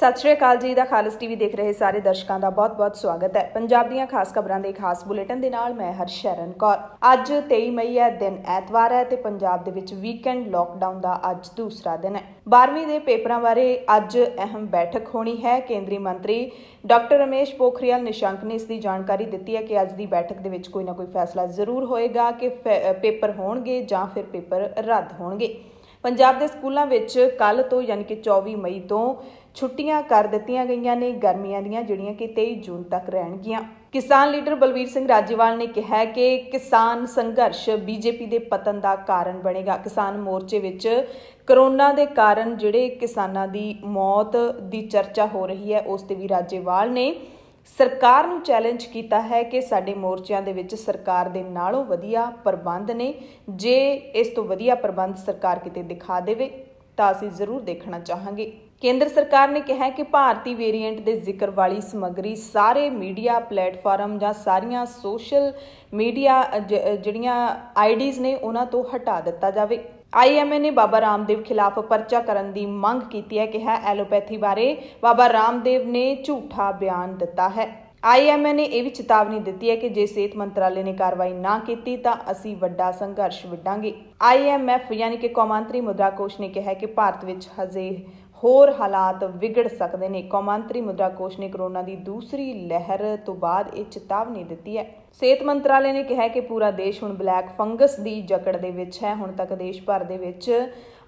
ਸਤਿ ਸ਼੍ਰੀ ਅਕਾਲ ਜੀ ਦਾ ਖਾਲਸ ਟੀਵੀ ਦੇਖ ਰਹੇ ਸਾਰੇ ਦਰਸ਼ਕਾਂ ਦਾ ਬਹੁਤ-ਬਹੁਤ ਸਵਾਗਤ ਹੈ ਪੰਜਾਬ ਦੀਆਂ ਖਾਸ ਖਬਰਾਂ ਦੇ ਖਾਸ ਬੁਲੇਟਿਨ ਦੇ ਨਾਲ ਮੈਂ ਹਰਸ਼ਰਨ ਕੌਰ ਅੱਜ 23 ਮਈ ਹੈ ਦਿਨ ਐਤਵਾਰ ਹੈ ਤੇ ਪੰਜਾਬ ਦੇ ਵਿੱਚ ਵੀਕਐਂਡ ਲਾਕਡਾਊਨ ਦਾ ਅੱਜ ਦੂਸਰਾ ਦਿਨ ਹੈ 12ਵੀਂ ਦੇ ਪੇਪਰਾਂ ਬਾਰੇ ਅੱਜ ਅਹਿਮ ਬੈਠਕ ਹੋਣੀ ਹੈ ਕੇਂਦਰੀ ਮੰਤਰੀ ਡਾਕਟਰ ਰਮੇਸ਼ ਪੋਖਰੀਆਲ ਨਿਸ਼ੰਕ ਨੇ ਇਸ ਦੀ ਜਾਣਕਾਰੀ ਦਿੱਤੀ ਹੈ ਕਿ ਅੱਜ ਦੀ ਬੈਠਕ ਦੇ ਵਿੱਚ ਕੋਈ ਨਾ ਕੋਈ ਫੈਸਲਾ ਜ਼ਰੂਰ ਹੋਏਗਾ ਕਿ ਪੇਪਰ ਹੋਣਗੇ ਜਾਂ ਫਿਰ ਪੇਪਰ ਰੱਦ ਹੋਣਗੇ ਪੰਜਾਬ ਦੇ ਸਕੂਲਾਂ ਵਿੱਚ ਕੱਲ ਤੋਂ ਯਾਨੀ ਕਿ 24 ਮਈ ਤੋਂ ਛੁੱਟੀਆਂ ਕਰ ਦਿੱਤੀਆਂ ਗਈਆਂ ਨੇ ਗਰਮੀਆਂ ਦੀਆਂ ਜਿਹੜੀਆਂ ਕਿ 23 ਜੂਨ ਤੱਕ ਰਹਿਣਗੀਆਂ ਕਿਸਾਨ ਲੀਡਰ ਬਲਵੀਰ ਸਿੰਘ ਰਾਜੀਵਾਲ ਨੇ ਕਿਹਾ ਕਿ ਕਿਸਾਨ ਸੰਘਰਸ਼ ਬੀਜੇਪੀ ਦੇ ਪਤਨ ਦਾ ਕਾਰਨ ਬਣੇਗਾ ਕਿਸਾਨ ਮੋਰਚੇ ਵਿੱਚ ਕਰੋਨਾ ਦੇ ਕਾਰਨ ਜਿਹੜੇ ਕਿਸਾਨਾਂ ਦੀ ਮੌਤ ਦੀ ਚਰਚਾ ਹੋ ਰਹੀ ਹੈ ਉਸ ਤੇ ਵੀ ਰਾਜੀਵਾਲ ਨੇ ਸਰਕਾਰ ਨੂੰ ਚੈਲੰਜ ਕੀਤਾ ਹੈ ਕਿ ਸਾਡੇ ਮੋਰਚਿਆਂ ਦੇ ਵਿੱਚ ਸਰਕਾਰ ਦੇ ਨਾਲੋਂ ਵਧੀਆ ਪ੍ਰਬੰਧ ਨੇ ਜੇ ਇਸ ਤੋਂ ਵਧੀਆ ਪ੍ਰਬੰਧ ਸਰਕਾਰ ਕਿਤੇ ਦਿਖਾ ਦੇਵੇ ਤਾਂ ਅਸੀਂ ਜ਼ਰੂਰ ਦੇਖਣਾ ਚਾਹਾਂਗੇ ਕੇਂਦਰ ਸਰਕਾਰ ਨੇ ਕਿਹਾ ਕਿ ਭਾਰਤੀ ਵੇਰੀਐਂਟ ਦੇ ਜ਼ਿਕਰ ਵਾਲੀ ਸਮੱਗਰੀ ਸਾਰੇ ਮੀਡੀਆ ਪਲੇਟਫਾਰਮ ਜਾਂ ਸਾਰੀਆਂ ਸੋਸ਼ਲ ਮੀਡੀਆ ਜਿਹੜੀਆਂ ਆਈਡੀਜ਼ ਨੇ ਉਹਨਾਂ ਤੋਂ ਹਟਾ ਦਿੱਤਾ ਜਾਵੇ ਆਈਐਮਏ ਨੇ ਬਾਬਾ ਰਾਮਦੇਵ ਖਿਲਾਫ ਪਰਚਾ ਕਰਨ ਦੀ ਮੰਗ ਕੀਤੀ ਹੈ ਕਿ ਹੈ ਐਲੋਪੈਥੀ ਬਾਰੇ ਬਾਬਾ ਰਾਮਦੇਵ ਨੇ ਝੂਠਾ ਬਿਆਨ ਦਿੱਤਾ ਹੈ ਆਈਐਮਏ ਨੇ ਇਹ ਵੀ ਚੇਤਾਵਨੀ ਦਿੱਤੀ ਹੈ ਕਿ ਜੇ ਸਿਹਤ ਮੰਤਰਾਲੇ ਨੇ ਕਾਰਵਾਈ ਨਾ ਕੀਤੀ ਤਾਂ ਅਸੀਂ ਵੱਡਾ ਸੰਘਰਸ਼ ਵਿੱਢਾਂਗੇ ਆਈਐਮਐਫ ਯਾਨੀ ਕਿ ਕੌਮਾਂਤਰੀ ਮੁਦਰਾ ਕੋਸ਼ ਨੇ ਕਿਹਾ ਕਿ ਭਾਰਤ ਵਿੱਚ ਹਜੇ ਹੋਰ ਹਾਲਾਤ ਵਿਗੜ ਸਕਦੇ ਨੇ ਕੌਮਾਂਤਰੀ ਮੁਦਰਾ ਕੋਸ਼ ਨੇ ਕਰੋਨਾ ਦੀ ਦੂਸਰੀ ਲਹਿਰ ਤੋਂ ਬਾਅਦ ਇਹ ਚੇਤਾਵਨੀ ਦਿੱਤੀ ਹੈ ਸਿਹਤ ਮੰਤਰਾਲੇ ਨੇ ਕਿਹਾ ਕਿ ਪੂਰਾ ਦੇਸ਼ ਹੁਣ ਬਲੈਕ ਫੰਗਸ ਦੀ ਜਕੜ ਦੇ ਵਿੱਚ ਹੈ ਹੁਣ ਤੱਕ ਦੇਸ਼ ਭਰ ਦੇ ਵਿੱਚ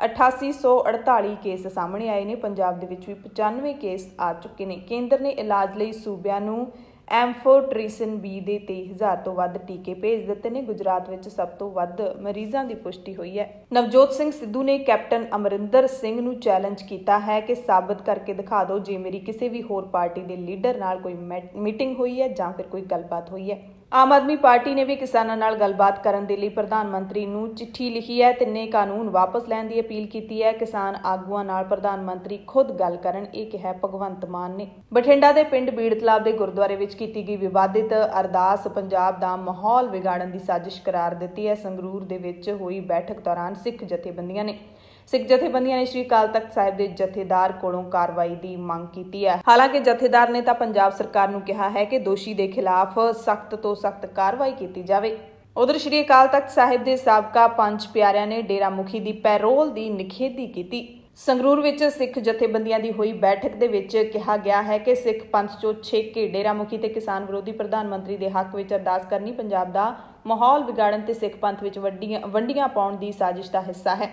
8848 ਕੇਸ ਸਾਹਮਣੇ ਆਏ ਨੇ ਪੰਜਾਬ ਦੇ ਵਿੱਚ ਵੀ 95 ਕੇਸ ਆ ਚੁੱਕੇ ਨੇ ਕੇਂਦਰ ਨੇ ਇਲਾਜ ਲਈ ਸੂਬਿਆਂ ਨੂੰ ਐਮਫੋਟ੍ਰੀਸਿਨ ਬੀ ਦੇ 23000 ਤੋਂ ਵੱਧ ਟੀਕੇ ਭੇਜ ਦਿੱਤੇ ਨੇ ਗੁਜਰਾਤ ਵਿੱਚ ਸਭ ਤੋਂ ਵੱਧ ਮਰੀਜ਼ਾਂ ਦੀ ਪੁਸ਼ਟੀ ਹੋਈ ਹੈ ਨਵਜੋਤ ਸਿੰਘ ਸਿੱਧੂ ਨੇ ਕੈਪਟਨ ਅਮਰਿੰਦਰ ਸਿੰਘ ਨੂੰ ਚੈਲੰਜ ਕੀਤਾ ਹੈ ਕਿ ਸਾਬਤ ਕਰਕੇ ਦਿਖਾ ਦਿਓ ਜੇ ਮੇਰੀ ਕਿਸੇ ਵੀ ਹੋਰ ਪਾਰਟੀ ਦੇ ਲੀਡਰ ਨਾਲ ਕੋਈ ਮੀਟਿੰਗ ਹੋਈ ਹੈ ਜਾਂ ਫਿਰ ਕੋਈ ਗੱਲਬਾਤ ਹੋਈ ਹੈ ਆਮ ਆਦਮੀ ਪਾਰਟੀ ਨੇ ਵੀ ਕਿਸਾਨਾਂ ਨਾਲ ਗੱਲਬਾਤ ਕਰਨ ਦੇ ਲਈ ਪ੍ਰਧਾਨ ਮੰਤਰੀ ਨੂੰ ਚਿੱਠੀ ਲਿਖੀ ਹੈ ਤੇ ਨੇ ਕਾਨੂੰਨ ਵਾਪਸ ਲੈਣ ਦੀ ਅਪੀਲ ਕੀਤੀ ਹੈ ਕਿਸਾਨ ਆਗੂਆਂ ਨਾਲ ਪ੍ਰਧਾਨ ਮੰਤਰੀ ਖੁਦ ਗੱਲ ਕਰਨ ਇਹ ਕਿਹਾ ਭਗਵੰਤ ਮਾਨ ਨੇ ਬਠਿੰਡਾ ਦੇ ਪਿੰਡ ਬੀੜਤਲਾਬ ਦੇ ਗੁਰਦੁਆਰੇ ਵਿੱਚ ਕੀਤੀ ਗਈ ਵਿਵਾਦਿਤ ਅਰਦਾਸ ਪੰਜਾਬ ਦਾ ਮਾਹੌਲ ਵਿਗਾੜਨ ਦੀ ਸਾਜ਼ਿਸ਼ ਕਰਾਰ ਦਿੱਤੀ ਹੈ ਸੰਗਰੂਰ ਦੇ ਵਿੱਚ ਹੋਈ ਬੈਠਕ ਦੌਰਾਨ ਸਿੱਖ ਜਥੇਬੰਦੀਆਂ ਨੇ ਸਿੱਖ ਜਥੇਬੰਦੀਆਂ ਨੇ ਸ਼੍ਰੀ ਕਾਲ ਤਖਤ ਸਾਹਿਬ ਦੇ ਜਥੇਦਾਰ ਕੋਲੋਂ ਕਾਰਵਾਈ ਦੀ ਮੰਗ ਕੀਤੀ ਹੈ ਹਾਲਾਂਕਿ ਜਥੇਦਾਰ ਨੇ ਤਾਂ ਪੰਜਾਬ ਸਰਕਾਰ ਨੂੰ ਕਿਹਾ ਹੈ ਕਿ ਦੋਸ਼ੀ ਦੇ ਖਿਲਾਫ ਸਖਤ ਤੋਂ ਸਖਤ ਕਾਰਵਾਈ ਕੀਤੀ ਜਾਵੇ ਉਧਰ ਸ਼੍ਰੀ ਅਕਾਲ ਤਖਤ ਸਾਹਿਬ ਦੇ ਸਾਬਕਾ ਪੰਜ ਪਿਆਰਿਆਂ ਨੇ ਡੇਰਾ ਮੁਖੀ ਦੀ ਪੈਰੋਲ ਦੀ ਨਿਖੇਧੀ ਕੀਤੀ ਸੰਗਰੂਰ ਵਿੱਚ ਸਿੱਖ ਜਥੇਬੰਦੀਆਂ ਦੀ ਹੋਈ ਬੈਠਕ ਦੇ ਵਿੱਚ ਕਿਹਾ ਗਿਆ ਹੈ ਕਿ ਸਿੱਖ ਪੰਥ ਚੋਂ 6 ਘੇਡੇਰਾ ਮੁਖੀ ਤੇ ਕਿਸਾਨ ਵਿਰੋਧੀ ਪ੍ਰਧਾਨ ਮੰਤਰੀ ਦੇ ਹੱਕ ਵਿੱਚ ਅਰਦਾਸ ਕਰਨੀ ਪੰਜਾਬ ਦਾ ਮਾਹੌਲ ਵਿਗਾੜਨ ਤੇ ਸਿੱਖ ਪੰਥ ਵਿੱਚ ਵੱਡੀਆਂ ਵੰਡੀਆਂ ਪਾਉਣ ਦੀ ਸਾਜ਼ਿਸ਼ ਦਾ ਹਿੱਸਾ ਹੈ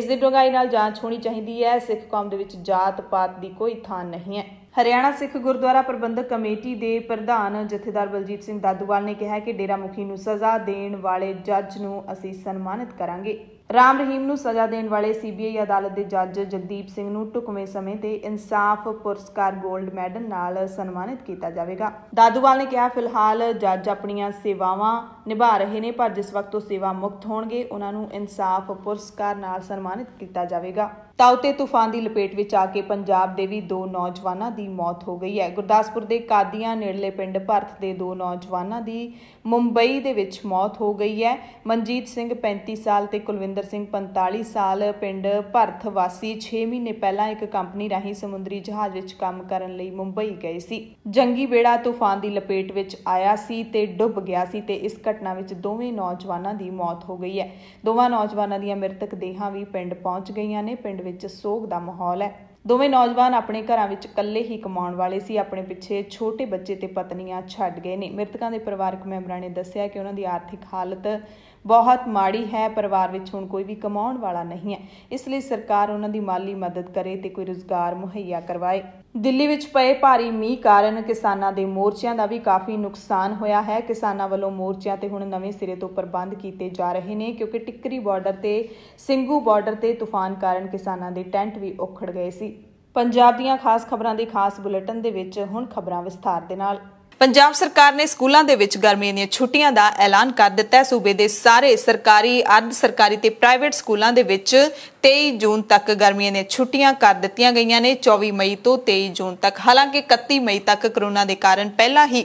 ਇਸ ਦੀ ਡੂੰਘਾਈ ਨਾਲ ਜਾਂਚ ਹੋਣੀ ਚਾਹੀਦੀ ਹੈ ਸਿੱਖ ਕੌਮ ਦੇ ਵਿੱਚ ਜਾਤ ਪਾਤ ਦੀ ਕੋਈ ਥਾਂ ਨਹੀਂ ਹੈ ਹਰਿਆਣਾ ਸਿੱਖ ਗੁਰਦੁਆਰਾ ਪ੍ਰਬੰਧਕ ਕਮੇਟੀ ਦੇ ਪ੍ਰਧਾਨ ਜਥੇਦਾਰ ਬਲਜੀਤ ਸਿੰਘ ਦਾਦੂਵਾਲ ਨੇ ਕਿਹਾ ਕਿ ਡੇਰਾ ਮੁਖੀ ਨੂੰ ਸਜ਼ਾ ਦੇਣ ਵਾਲੇ ਜੱਜ ਨੂੰ ਅਸੀਂ ਸਨਮਾਨਿਤ ਕਰਾਂਗੇ ਰਾਮ ਰਹੀਮ ਨੂੰ ਸਜ਼ਾ ਦੇਣ ਵਾਲੇ ਸੀਬੀਆਈ ਅਦਾਲਤ ਦੇ ਜੱਜ ਜਗਦੀਪ ਸਿੰਘ ਨੂੰ ਟੁਕਵੇਂ ਸਮੇਂ ਤੇ ਇਨਸਾਫ ਪੁਰਸਕਾਰ 골ਡ ਮੈਡਲ ਨਾਲ ਸਨਮਾਨਿਤ ਕੀਤਾ ਜਾਵੇਗਾ ਦਾਦੂਵਾਲ ਨੇ ਕਿਹਾ ਫਿਲਹਾਲ ਜੱਜ ਆਪਣੀਆਂ ਸੇਵਾਵਾਂ ਨਿਭਾ ਰਹੇ ਨੇ ਪਰ ਜਿਸ ਵਕਤ ਉਹ ਸੇਵਾ ਮੁਕਤ ਹੋਣਗੇ ਉਹਨਾਂ ਨੂੰ ਇਨਸਾਫ ਪੁਰਸਕਾਰ ਨਾਲ ਸਨਮਾਨਿਤ ਕੀਤਾ ਜਾਵੇਗਾ ਤਾਂ ਉਤੇ ਤੂਫਾਨ ਦੀ ਲਪੇਟ ਵਿੱਚ ਆ ਕੇ ਪੰਜਾਬ ਦੇ ਵੀ ਦੋ ਨੌਜਵਾਨਾਂ ਦੀ ਮੌਤ ਹੋ ਗਈ ਹੈ ਗੁਰਦਾਸਪੁਰ ਦੇ ਕਾਦੀਆਂ ਨੇੜਲੇ ਪਿੰਡ ਭਰਤ ਦੇ ਦੋ ਨੌਜਵਾਨਾਂ ਦੀ ਮੁੰਬਈ ਦੇ ਵਿੱਚ ਮੌਤ ਹੋ ਗਈ ਹੈ ਮਨਜੀਤ ਸਿੰਘ 35 ਸਾਲ ਤੇ ਕੁਲਵਿੰਦਰ ਸਿੰਘ 45 ਸਾਲ ਪਿੰਡ ਭਰਤ ਵਾਸੀ 6 ਮਹੀਨੇ ਪਹਿਲਾਂ ਇੱਕ ਕੰਪਨੀ ਰਾਹੀਂ ਸਮੁੰਦਰੀ ਜਹਾਜ਼ ਵਿੱਚ ਕੰਮ ਕਰਨ ਲਈ ਮੁੰਬਈ ਗਏ ਸੀ ਜੰਗੀ ਬੇੜਾ ਤੂਫਾਨ ਦੀ ਲਪੇਟ ਵਿੱਚ ਆਇਆ ਸੀ ਤੇ ਡੁੱਬ ਗਿਆ ਸੀ ਤੇ ਇਸ ਘਟਨਾ ਵਿੱਚ ਦੋਵੇਂ ਨੌਜਵਾਨਾਂ ਦੀ ਮੌਤ ਹੋ ਗਈ ਹੈ ਦੋਵਾਂ ਨੌਜਵਾਨਾਂ ਦੀਆਂ ਮ੍ਰਿਤਕ ਦੇਹਾਂ ਵੀ ਪਿੰਡ ਪਹੁੰਚ ਗਈਆਂ ਨੇ ਪਿੰਡ ਵਿੱਚ ਸੋਗ ਦਾ ਮਾਹੌਲ ਹੈ ਦੋਵੇਂ ਨੌਜਵਾਨ ਆਪਣੇ ਘਰਾਂ ਵਿੱਚ ਇਕੱਲੇ ਹੀ ਕਮਾਉਣ ਵਾਲੇ ਸੀ ਆਪਣੇ ਪਿੱਛੇ ਛੋਟੇ ਬੱਚੇ ਤੇ ਪਤਨੀਆਂ ਛੱਡ ਗਏ ਨੇ ਮ੍ਰਿਤਕਾਂ ਦੇ ਪਰਿਵਾਰਕ ਮੈਂਬਰਾਂ ਨੇ ਦੱਸਿਆ ਕਿ ਉਹਨਾਂ ਦੀ ਆਰਥਿਕ ਹਾਲਤ ਬਹੁਤ ਮਾੜੀ ਹੈ ਪਰਿਵਾਰ ਵਿੱਚ ਹੁਣ ਕੋਈ ਵੀ ਕਮਾਉਣ ਵਾਲਾ ਨਹੀਂ ਹੈ ਇਸ ਲਈ ਸਰਕਾਰ ਉਹਨਾਂ ਦੀ ਮਾਲੀ ਮਦਦ ਕਰੇ ਤੇ ਕੋਈ ਰੋਜ਼ਗਾਰ ਮੁਹੱਈਆ ਕਰਵਾਏ ਦਿੱਲੀ ਵਿੱਚ ਪਏ ਭਾਰੀ ਮੀਂਹ ਕਾਰਨ ਕਿਸਾਨਾਂ ਦੇ ਮੋਰਚਿਆਂ ਦਾ ਵੀ ਕਾਫੀ ਨੁਕਸਾਨ ਹੋਇਆ ਹੈ ਕਿਸਾਨਾਂ ਵੱਲੋਂ ਮੋਰਚਿਆਂ ਤੇ ਹੁਣ ਨਵੇਂ ਸਿਰੇ ਤੋਂ ਪ੍ਰਬੰਧ ਕੀਤੇ ਜਾ ਰਹੇ ਨੇ ਕਿਉਂਕਿ ਟਿੱਕਰੀ ਬਾਰਡਰ ਤੇ ਸਿੰਘੂ ਬਾਰਡਰ ਤੇ ਤੂਫਾਨ ਕਾਰਨ ਕਿਸਾਨਾਂ ਦੇ ਟੈਂਟ ਵੀ ਉਖੜ ਗਏ ਸੀ ਪੰਜਾਬ ਦੀਆਂ ਖਾਸ ਖਬਰਾਂ ਦੇ ਖਾਸ ਬੁਲੇਟਿਨ ਦੇ ਵਿੱਚ ਹੁਣ ਖਬਰਾਂ ਵਿਸਥਾਰ ਦੇ ਨਾਲ ਪੰਜਾਬ ਸਰਕਾਰ ਨੇ ਸਕੂਲਾਂ ਦੇ ਵਿੱਚ ਗਰਮੀ ਦੀਆਂ ਛੁੱਟੀਆਂ ਦਾ ਐਲਾਨ ਕਰ ਦਿੱਤਾ ਹੈ ਸੂਬੇ ਦੇ ਸਾਰੇ ਸਰਕਾਰੀ ਅਰਧ ਸਰਕਾਰੀ ਤੇ ਪ੍ਰਾਈਵੇਟ ਸਕੂਲਾਂ ਦੇ ਵਿੱਚ 23 ਜੂਨ ਤੱਕ ਗਰਮੀਆਂ ਦੀਆਂ ਛੁੱਟੀਆਂ ਕਰ ਦਿੱਤੀਆਂ ਗਈਆਂ ਨੇ 24 ਮਈ ਤੋਂ 23 ਜੂਨ ਤੱਕ ਹਾਲਾਂਕਿ 31 ਮਈ ਤੱਕ ਕਰੋਨਾ ਦੇ ਕਾਰਨ ਪਹਿਲਾਂ ਹੀ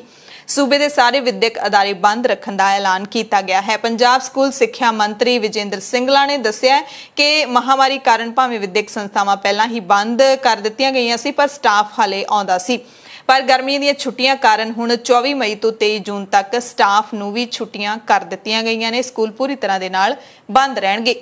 ਸੂਬੇ ਦੇ ਸਾਰੇ ਵਿਦਿਅਕ ਅਦਾਰੇ ਬੰਦ ਰੱਖਣ ਦਾ ਐਲਾਨ ਕੀਤਾ ਗਿਆ ਹੈ ਪੰਜਾਬ ਸਕੂਲ ਸਿੱਖਿਆ ਮੰਤਰੀ ਵਿਜੇਂਦਰ ਸਿੰਘਲਾ ਨੇ ਦੱਸਿਆ ਕਿ ਮਹਾਮਾਰੀ ਕਾਰਨ ਭਾਵੇਂ ਵਿਦਿਅਕ ਸੰਸਥਾਵਾਂ ਪਹਿਲਾਂ ਹੀ ਬੰਦ ਕਰ ਦਿੱਤੀਆਂ ਗਈਆਂ ਸੀ ਪਰ ਸਟਾਫ ਹਾਲੇ ਆਉਂਦਾ ਸੀ ਪਰ ਗਰਮੀ ਦੀਆਂ ਛੁੱਟੀਆਂ ਕਾਰਨ ਹੁਣ 24 ਮਈ ਤੋਂ 23 ਜੂਨ ਤੱਕ ਸਟਾਫ ਨੂੰ ਵੀ ਛੁੱਟੀਆਂ ਕਰ ਦਿੱਤੀਆਂ ਗਈਆਂ ਨੇ ਸਕੂਲ ਪੂਰੀ ਤਰ੍ਹਾਂ ਦੇ ਨਾਲ ਬੰਦ ਰਹਿਣਗੇ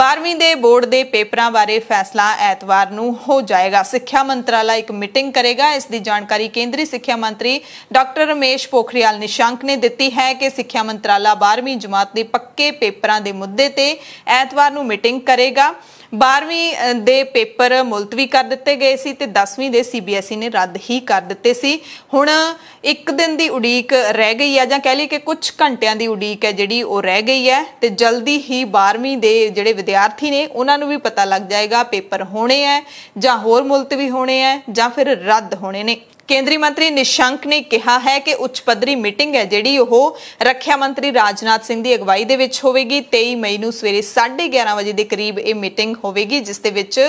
12ਵੀਂ ਦੇ ਬੋਰਡ ਦੇ ਪੇਪਰਾਂ ਬਾਰੇ ਫੈਸਲਾ ਐਤਵਾਰ ਨੂੰ ਹੋ ਜਾਏਗਾ ਸਿੱਖਿਆ ਮੰਤਰਾਲਾ ਇੱਕ ਮੀਟਿੰਗ ਕਰੇਗਾ ਇਸ ਦੀ ਜਾਣਕਾਰੀ ਕੇਂਦਰੀ ਸਿੱਖਿਆ ਮੰਤਰੀ ਡਾਕਟਰ ਰਮੇਸ਼ ਪੋਖਰੀਆਲ ਨਿਸ਼ੰਕ ਨੇ ਦਿੱਤੀ ਹੈ ਕਿ ਸਿੱਖਿਆ ਮੰਤਰਾਲਾ 12ਵੀਂ ਜਮਾਤ ਦੇ ਪੱਕੇ ਪੇਪਰਾਂ ਦੇ ਮੁੱਦੇ ਤੇ ਐਤਵਾਰ ਨੂੰ ਮੀਟਿੰਗ ਕਰੇਗਾ 12ਵੀਂ ਦੇ ਪੇਪਰ ਮੁਲਤਵੀ ਕਰ ਦਿੱਤੇ ਗਏ ਸੀ ਤੇ 10ਵੀਂ ਦੇ ਸੀਬੀਐਸਈ ਨੇ ਰੱਦ ਹੀ ਕਰ ਦਿੱਤੇ ਸੀ ਹੁਣ ਇੱਕ ਦਿਨ ਦੀ ਉਡੀਕ ਰਹਿ ਗਈ ਆ ਜਾਂ ਕਹਿ ਲਈ ਕਿ ਕੁਝ ਘੰਟਿਆਂ ਦੀ ਉਡੀਕ ਹੈ ਜਿਹੜੀ ਉਹ ਰਹਿ ਗਈ ਹੈ ਤੇ ਜਲਦੀ ਹੀ 12ਵੀਂ ਦੇ ਜਿਹੜੇ ਵਿਦਿਆਰਥੀ ਨੇ ਉਹਨਾਂ ਨੂੰ ਵੀ ਪਤਾ ਲੱਗ ਜਾਏਗਾ ਪੇਪਰ ਹੋਣੇ ਆ ਜਾਂ ਹੋਰ ਮੁਲਤਵੀ ਹੋਣੇ ਆ ਜਾਂ ਫਿਰ ਰੱਦ ਹੋਣੇ ਨੇ ਕੇਂਦਰੀ ਮੰਤਰੀ ਨਿਸ਼ੰਕ ਨੇ ਕਿਹਾ ਹੈ ਕਿ ਉੱਚ ਪੱਧਰੀ ਮੀਟਿੰਗ ਹੈ ਜਿਹੜੀ ਉਹ ਰੱਖਿਆ ਮੰਤਰੀ ਰਾਜਨਾਥ ਸਿੰਘ ਦੀ ਅਗਵਾਈ ਦੇ ਵਿੱਚ ਹੋਵੇਗੀ 23 ਮਈ ਨੂੰ ਸਵੇਰੇ 11:30 ਵਜੇ ਦੇ ਕਰੀਬ ਇਹ ਮੀਟਿੰਗ ਹੋਵੇਗੀ ਜਿਸ ਦੇ ਵਿੱਚ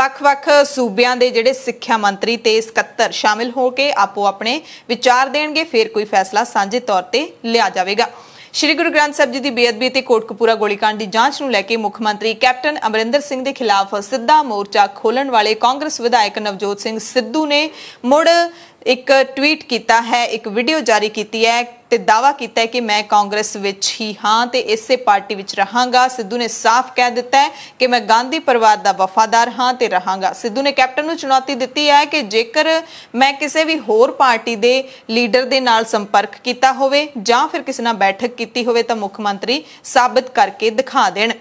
ਵੱਖ-ਵੱਖ ਸੂਬਿਆਂ ਦੇ ਜਿਹੜੇ ਸਿੱਖਿਆ ਮੰਤਰੀ ਤੇ ਸਕੱਤਰ ਸ਼ਾਮਿਲ ਹੋ ਕੇ ਆਪੋ ਆਪਣੇ ਵਿਚਾਰ ਦੇਣਗੇ ਫਿਰ ਕੋਈ ਫੈਸਲਾ ਸਾਂਝੇ ਤੌਰ ਤੇ ਲਿਆ ਜਾਵੇਗਾ ਸ਼੍ਰੀ ਗੁਰੂ ਗ੍ਰੰਥ ਸਾਹਿਬ ਜੀ ਦੀ ਬੇਅਦਬੀ ਤੇ ਕੋਟਕਪੂਰਾ ਗੋਲੀकांड ਦੀ ਜਾਂਚ ਨੂੰ ਲੈ ਕੇ ਮੁੱਖ ਮੰਤਰੀ ਕੈਪਟਨ ਅਮਰਿੰਦਰ ਸਿੰਘ ਦੇ ਖਿਲਾਫ ਸਿੱਧਾ ਮੋਰਚਾ ਖੋਲਣ ਵਾਲੇ ਕਾਂਗਰਸ ਵਿਧਾਇਕ ਨਵਜੋਤ ਸਿੰਘ ਸਿੱਧੂ ਨੇ ਮੁੜ ਇੱਕ ਟਵੀਟ ਕੀਤਾ ਹੈ ਇੱਕ ਵੀਡੀਓ ਜਾਰੀ ਕੀਤੀ ਹੈ ਤੇ ਦਾਵਾ ਕੀਤਾ ਹੈ ਕਿ ਮੈਂ ਕਾਂਗਰਸ ਵਿੱਚ ਹੀ ਹਾਂ ਤੇ ਇਸੇ ਪਾਰਟੀ ਵਿੱਚ ਰਹਾਂਗਾ ਸਿੱਧੂ ਨੇ ਸਾਫ਼ ਕਹਿ ਦਿੱਤਾ ਹੈ ਕਿ ਮੈਂ ਗਾਂਧੀ ਪਰਿਵਾਰ ਦਾ ਵਫਾਦਾਰ ਹਾਂ ਤੇ ਰਹਾਂਗਾ ਸਿੱਧੂ ਨੇ ਕੈਪਟਨ ਨੂੰ ਚੁਣੌਤੀ ਦਿੱਤੀ ਹੈ ਕਿ ਜੇਕਰ ਮੈਂ ਕਿਸੇ ਵੀ ਹੋਰ ਪਾਰਟੀ ਦੇ ਲੀਡਰ ਦੇ ਨਾਲ ਸੰਪਰਕ ਕੀਤਾ ਹੋਵੇ ਜਾਂ ਫਿਰ ਕਿਸੇ ਨਾਲ ਬੈਠਕ ਕੀਤੀ ਹੋਵੇ ਤਾਂ ਮੁੱਖ ਮੰਤਰੀ ਸਾਬਤ ਕਰਕੇ ਦਿਖਾ ਦੇਣ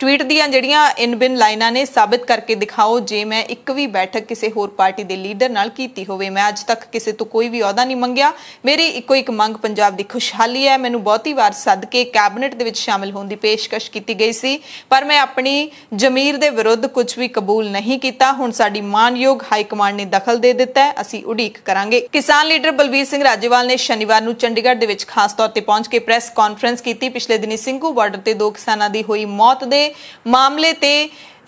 ਟਵੀਟ ਦੀਆਂ ਜਿਹੜੀਆਂ ਇਨ ਬਿਨ ਲਾਈਨਾਂ ਨੇ ਸਾਬਤ ਕਰਕੇ ਦਿਖਾਓ ਜੇ ਮੈਂ ਇੱਕ ਵੀ ਬੈਠਕ ਕਿਸੇ ਹੋਰ ਪਾਰਟੀ ਦੇ ਲੀਡਰ ਨਾਲ ਕੀਤੀ ਹੋਵੇ ਮੈਂ ਅੱਜ ਤੱਕ ਕਿਸੇ ਤੋਂ ਕੋਈ ਵੀ ਅਹੁਦਾ ਨਹੀਂ ਮੰਗਿਆ ਮੇਰੀ ਇੱਕੋ ਇੱਕ ਮੰਗ ਪੰਜਾਬ ਦੀ ਖੁਸ਼ਹਾਲੀ ਹੈ ਮੈਨੂੰ ਬਹੁਤੀ ਵਾਰ ਸੱਦ ਕੇ ਕੈਬਨਿਟ ਦੇ ਵਿੱਚ ਸ਼ਾਮਲ ਹੋਣ ਦੀ ਪੇਸ਼ਕਸ਼ ਕੀਤੀ ਗਈ ਸੀ ਪਰ ਮੈਂ ਆਪਣੀ ਜ਼ਮੀਰ ਦੇ ਵਿਰੁੱਧ ਕੁਝ ਵੀ ਕਬੂਲ ਨਹੀਂ ਕੀਤਾ ਹੁਣ ਸਾਡੀ ਮਾਨਯੋਗ ਹਾਈ ਕਮਾਂਡ ਨੇ ਦਖਲ ਦੇ ਦਿੱਤਾ ਹੈ ਅਸੀਂ ਉਡੀਕ ਕਰਾਂਗੇ ਕਿਸਾਨ ਲੀਡਰ ਬਲਬੀਰ ਸਿੰਘ ਰਾਜੇਵਾਲ ਨੇ ਸ਼ਨੀਵਾਰ ਨੂੰ ਚੰਡੀਗੜ੍ਹ ਦੇ ਵਿੱਚ ਖਾਸ ਤੌਰ ਤੇ ਪਹੁੰਚ ਕੇ ਪ੍ਰੈਸ ਕਾਨਫਰੰਸ ਕੀਤੀ ਪਿਛਲੇ ਦਿਨੀ ਸਿੰਘੂ ਬਾਰਡਰ ਤੇ ਦੋ ਕਿਸਾਨਾਂ ਦੀ ਹੋਈ ਮੌਤ ਦੇ ਮਾਮਲੇ ਤੇ